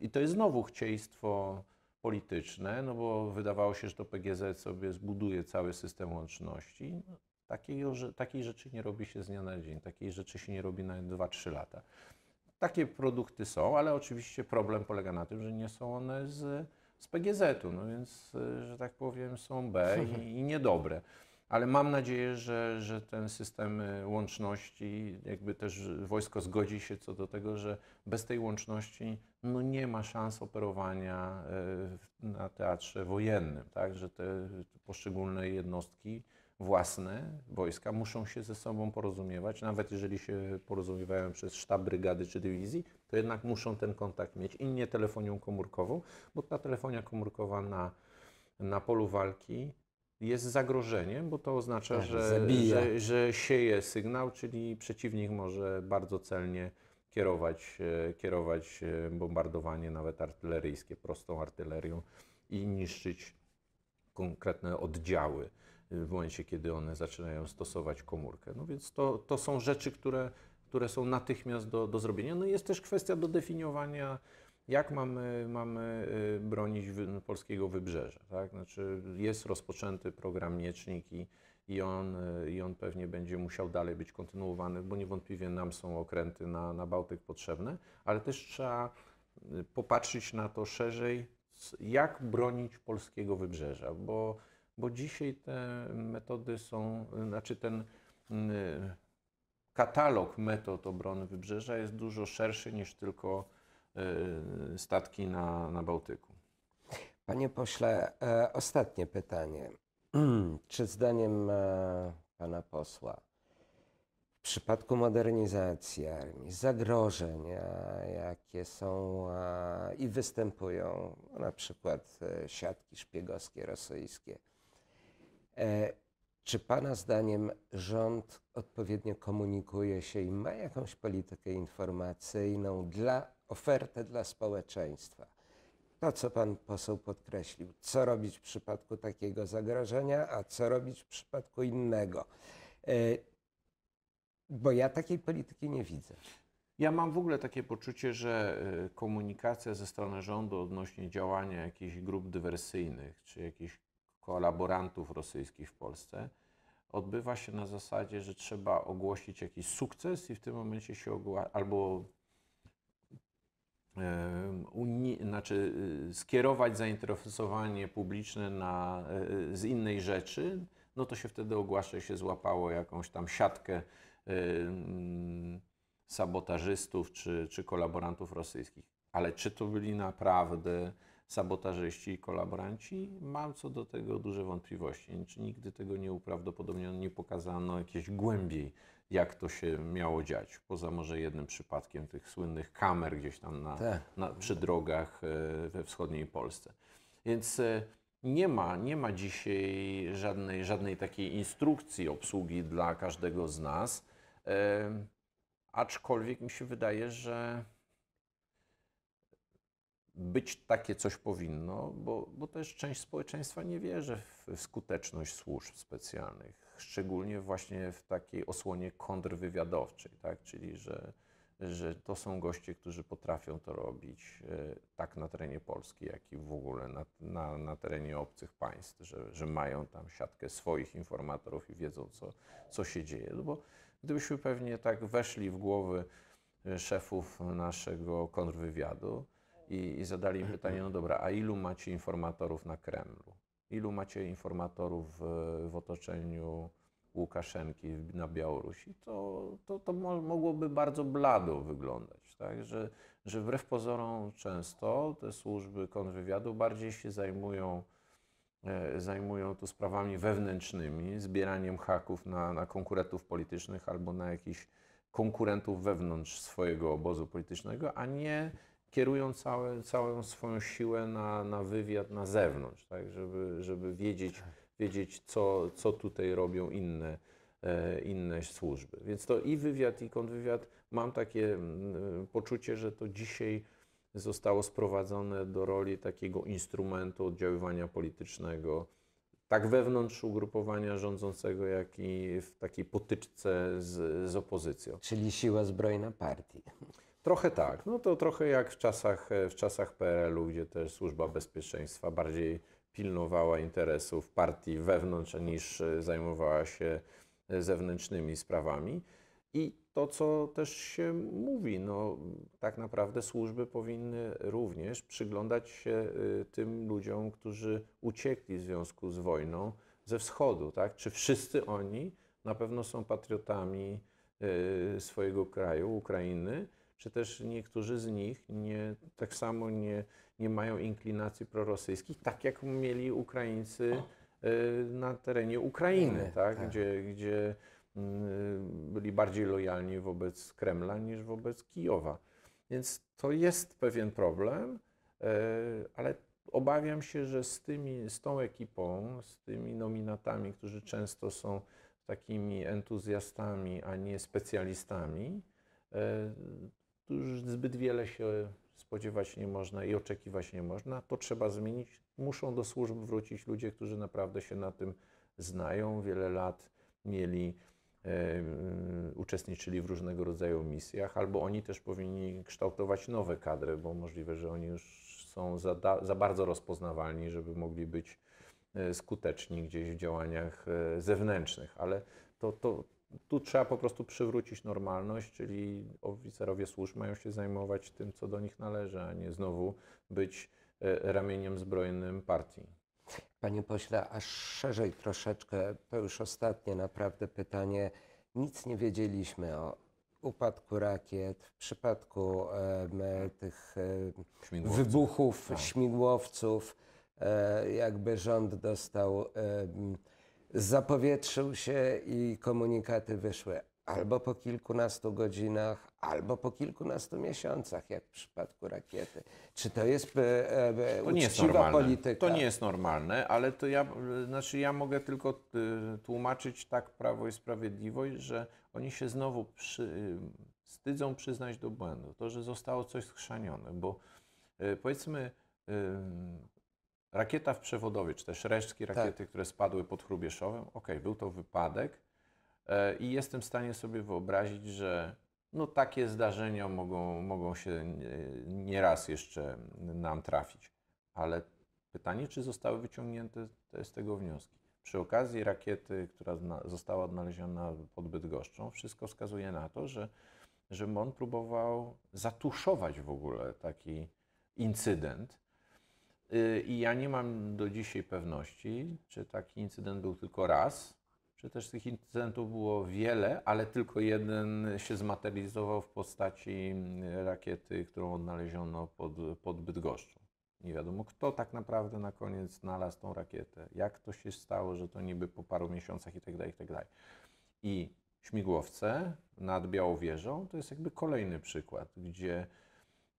I to jest znowu chcieństwo polityczne, no bo wydawało się, że to PGZ sobie zbuduje cały system łączności. No, takiej, takiej rzeczy nie robi się z dnia na dzień, takiej rzeczy się nie robi na 2-3 lata. Takie produkty są, ale oczywiście problem polega na tym, że nie są one z, z PGZ-u, no więc, y, że tak powiem, są B i, i niedobre ale mam nadzieję, że, że ten system y, łączności, jakby też wojsko zgodzi się co do tego, że bez tej łączności no nie ma szans operowania y, na teatrze wojennym, tak? że te poszczególne jednostki własne wojska muszą się ze sobą porozumiewać, nawet jeżeli się porozumiewają przez sztab brygady czy dywizji, to jednak muszą ten kontakt mieć i nie telefonią komórkową, bo ta telefonia komórkowa na, na polu walki jest zagrożeniem, bo to oznacza, tak, że, że, że, sieje sygnał, czyli przeciwnik może bardzo celnie kierować, e, kierować e, bombardowanie, nawet artyleryjskie, prostą artylerią i niszczyć konkretne oddziały e, w momencie, kiedy one zaczynają stosować komórkę. No więc to, to są rzeczy, które, które są natychmiast do, do zrobienia. No i jest też kwestia do definiowania jak mamy, mamy y, bronić no, polskiego wybrzeża. Tak? Znaczy jest rozpoczęty program Mieczniki i, i, on, y, i on pewnie będzie musiał dalej być kontynuowany, bo niewątpliwie nam są okręty na, na Bałtyk potrzebne, ale też trzeba y, popatrzeć na to szerzej, jak bronić polskiego wybrzeża, bo, bo dzisiaj te metody są, znaczy ten katalog metod obrony wybrzeża jest dużo szerszy niż tylko Y, statki na, na Bałtyku. Panie pośle, e, ostatnie pytanie. Czy zdaniem e, pana posła w przypadku modernizacji armii, zagrożeń, e, jakie są i występują, no, na przykład siatki szpiegowskie rosyjskie, czy Pana zdaniem rząd odpowiednio komunikuje się i ma jakąś politykę informacyjną dla ofertę dla społeczeństwa. To, co pan poseł podkreślił, co robić w przypadku takiego zagrożenia, a co robić w przypadku innego. E, bo ja takiej polityki nie widzę. Ja mam w ogóle takie poczucie, że e, komunikacja ze strony rządu odnośnie działania jakichś grup dywersyjnych czy jakichś kolaborantów rosyjskich w Polsce odbywa się na zasadzie, że trzeba ogłosić jakiś sukces i w tym momencie się ogłasza, albo znaczy y, skierować zainteresowanie publiczne na, y, z innej rzeczy, no to się wtedy ogłasza się złapało jakąś tam siatkę sabotażystów czy, czy kolaborantów rosyjskich. Ale czy to byli naprawdę sabotażyści i kolaboranci? Mam co do tego duże wątpliwości. Czy znaczy, nigdy tego nie uprawdopodobniono, nie pokazano jakieś głębiej, jak to się miało dziać? Poza może jednym przypadkiem tych słynnych kamer gdzieś tam na, tak. na przy drogach e, we wschodniej Polsce. Więc e, nie ma, nie ma dzisiaj żadnej, żadnej takiej instrukcji obsługi dla każdego z nas. E, aczkolwiek mi się wydaje, że być takie coś powinno, bo, bo też część społeczeństwa nie wierzy w skuteczność służb specjalnych, szczególnie właśnie w takiej osłonie kontrwywiadowczej, tak? czyli że, że to są goście, którzy potrafią to robić e, tak na terenie Polski, jak i w ogóle na, na, na terenie obcych państw, że, że mają tam siatkę swoich informatorów i wiedzą, co, co się dzieje. No bo gdybyśmy pewnie tak weszli w głowy e, szefów naszego kontrwywiadu, i, i zadali im pytanie, no dobra, a ilu macie informatorów na Kremlu? Ilu macie informatorów w, w otoczeniu Łukaszenki na Białorusi? To, to, to mogłoby bardzo blado wyglądać, tak? że, że wbrew pozorom często te służby kontrwywiadu bardziej się zajmują e, zajmują tu sprawami wewnętrznymi, zbieraniem haków na, na konkurentów politycznych albo na jakichś konkurentów wewnątrz swojego obozu politycznego, a nie kierują całe, całą swoją siłę na, na wywiad na zewnątrz, tak, żeby, żeby wiedzieć, tak. wiedzieć co, co tutaj robią inne, e, inne służby. Więc to i wywiad, i kontrwywiad, mam takie mm, e, poczucie, że to dzisiaj zostało sprowadzone do roli takiego instrumentu oddziaływania politycznego, tak wewnątrz ugrupowania rządzącego, jak i w takiej potyczce z, z opozycją. Czyli siła zbrojna partii. Trochę tak. No to trochę jak w czasach, e, w czasach PRL-u, gdzie też służba bezpieczeństwa bardziej pilnowała interesów partii wewnątrz, niż e, zajmowała się e, zewnętrznymi sprawami. I to, co też się mówi, no, tak naprawdę służby powinny również przyglądać się tym ludziom, którzy uciekli w związku z wojną ze wschodu. Tak? Czy wszyscy oni na pewno są patriotami swojego kraju, Ukrainy? czy też niektórzy z nich nie, tak samo nie, nie mają inklinacji prorosyjskich, tak jak mieli Ukraińcy y, na terenie Ukrainy, tak? tak. Gdzie, gdzie mm, byli bardziej lojalni wobec Kremla niż wobec Kijowa. Więc to jest pewien problem, y, ale obawiam się, że z, tymi, z tą ekipą, z tymi nominatami, którzy często są takimi entuzjastami, a nie specjalistami, y, już zbyt wiele się spodziewać nie można i oczekiwać nie można. To trzeba zmienić. Muszą do służb wrócić ludzie, którzy naprawdę się na tym znają, wiele lat mieli, e, uczestniczyli w różnego rodzaju misjach, albo oni też powinni kształtować nowe kadry, bo możliwe, że oni już są za, da, za bardzo rozpoznawalni, żeby mogli być e, skuteczni gdzieś w działaniach e, zewnętrznych, ale to, to, tu trzeba po prostu przywrócić normalność, czyli oficerowie służb mają się zajmować tym, co do nich należy, a nie znowu być e, ramieniem zbrojnym partii. Panie pośle, aż szerzej troszeczkę, to już ostatnie naprawdę pytanie. Nic nie wiedzieliśmy o upadku rakiet, w przypadku e, tych e, śmigłowców. wybuchów, tak. śmigłowców, e, jakby rząd dostał zapowietrzył się i komunikaty wyszły albo po kilkunastu godzinach, albo po kilkunastu miesiącach, jak w przypadku rakiety. Czy to jest e, e, to nie jest normalne. polityka? To nie jest normalne, ale to ja, znaczy ja mogę tylko e, tłumaczyć tak Prawo i Sprawiedliwość, że oni się znowu przy, wstydzą przyznać do błędu, to, że zostało coś schrzanione, bo e, powiedzmy e, Rakieta w przewodowie, czy też resztki tak. rakiety, tak. które spadły pod Hrubieszowem, ok, był to wypadek e, i jestem w stanie sobie wyobrazić, że no, takie zdarzenia mogą, mogą się nieraz jeszcze nam trafić. Ale pytanie, czy zostały wyciągnięte z tego wnioski? Przy okazji rakiety, która została odnaleziona pod Bydgoszczą, wszystko wskazuje na to, że, że MON próbował zatuszować w ogóle taki incydent, Y, I ja nie mam do dzisiaj pewności, czy taki incydent był tylko raz, czy też tych incydentów było wiele, ale tylko jeden się zmaterializował w postaci mm, rakiety, którą odnaleziono pod, pod Bydgoszczą. Nie wiadomo, kto tak naprawdę na koniec znalazł tą rakietę, jak to się stało, że to niby po paru miesiącach itd. Tak itd. Tak I śmigłowce nad Białowieżą to jest jakby kolejny przykład, gdzie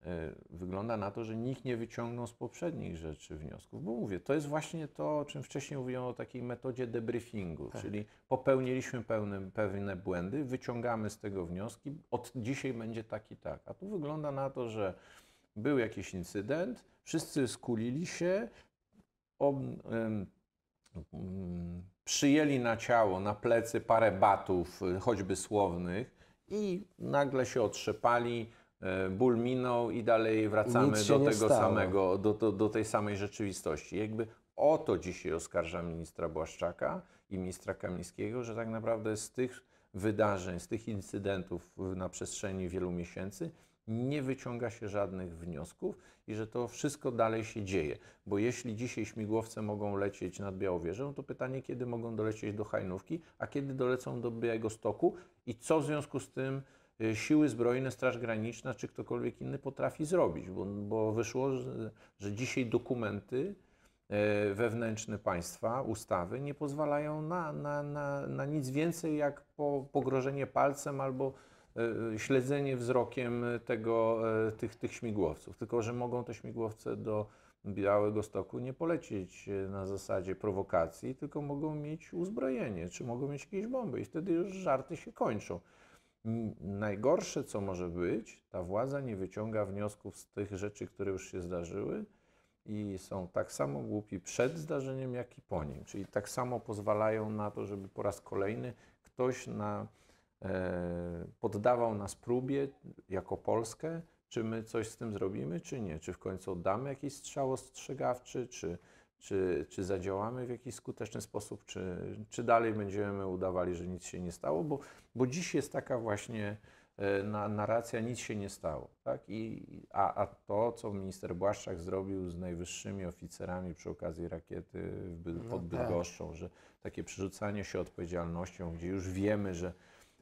E, wygląda na to, że nikt nie wyciągnął z poprzednich rzeczy wniosków. Bo mówię, to jest właśnie to, o czym wcześniej mówiłem, o takiej metodzie debriefingu, tak. czyli popełniliśmy pełne, pewne błędy, wyciągamy z tego wnioski, od dzisiaj będzie tak i tak. A tu wygląda na to, że był jakiś incydent, wszyscy skulili się, ob, przyjęli na ciało, na plecy parę batów, choćby słownych, i nagle się otrzepali, E, ból minął i dalej wracamy do tego stało. samego, do, do, do, tej samej rzeczywistości. Jakby o to dzisiaj oskarża ministra Błaszczaka i ministra Kamińskiego, że tak naprawdę z tych wydarzeń, z tych incydentów na przestrzeni wielu miesięcy nie wyciąga się żadnych wniosków i że to wszystko dalej się dzieje. Bo jeśli dzisiaj śmigłowce mogą lecieć nad Białowieżą, to pytanie, kiedy mogą dolecieć do Hajnówki, a kiedy dolecą do Białego Stoku i co w związku z tym Y, siły Zbrojne, Straż Graniczna czy ktokolwiek inny potrafi zrobić, bo, bo wyszło, że, że dzisiaj dokumenty e, wewnętrzne państwa, ustawy nie pozwalają na, na, na, na nic więcej jak po, pogrożenie palcem albo e, śledzenie wzrokiem tego, e, tych, tych śmigłowców. Tylko, że mogą te śmigłowce do Białego Stoku nie polecieć na zasadzie prowokacji, tylko mogą mieć uzbrojenie, czy mogą mieć jakieś bomby i wtedy już żarty się kończą najgorsze, co może być, ta władza nie wyciąga wniosków z tych rzeczy, które już się zdarzyły i są tak samo głupi przed zdarzeniem, jak i po nim. Czyli tak samo pozwalają na to, żeby po raz kolejny ktoś na, e, poddawał nas próbie jako Polskę, czy my coś z tym zrobimy, czy nie. Czy w końcu oddamy jakiś strzał ostrzegawczy, czy czy, czy zadziałamy w jakiś skuteczny sposób, czy, czy dalej będziemy udawali, że nic się nie stało, bo, bo dziś jest taka właśnie e, na, narracja, nic się nie stało. Tak? I, a, a to, co minister Błaszczak zrobił z najwyższymi oficerami przy okazji rakiety By, no pod tak. Bydgoszczą, że takie przerzucanie się odpowiedzialnością, gdzie już wiemy, że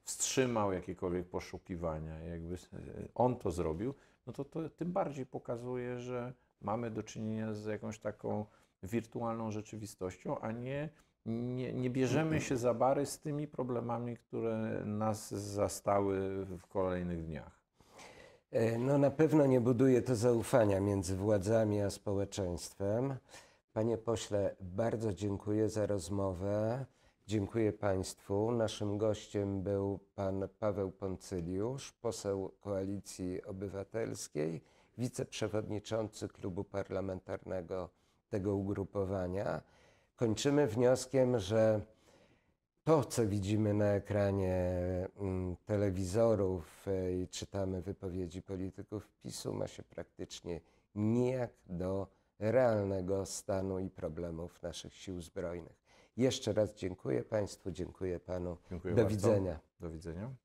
wstrzymał jakiekolwiek poszukiwania, jakby e, on to zrobił, no to, to tym bardziej pokazuje, że mamy do czynienia z jakąś taką wirtualną rzeczywistością, a nie, nie, nie bierzemy się za bary z tymi problemami, które nas zastały w kolejnych dniach. E, no na pewno nie buduje to zaufania między władzami a społeczeństwem. Panie pośle, bardzo dziękuję za rozmowę. Dziękuję Państwu. Naszym gościem był pan Paweł Poncyliusz, poseł Koalicji Obywatelskiej, wiceprzewodniczący Klubu Parlamentarnego tego ugrupowania, kończymy wnioskiem, że to, co widzimy na ekranie mm, telewizorów e, i czytamy wypowiedzi polityków PiSu, ma się praktycznie nijak do realnego stanu i problemów naszych sił zbrojnych. Jeszcze raz dziękuję Państwu, dziękuję Panu. Dziękuję do bardzo. widzenia. Do widzenia.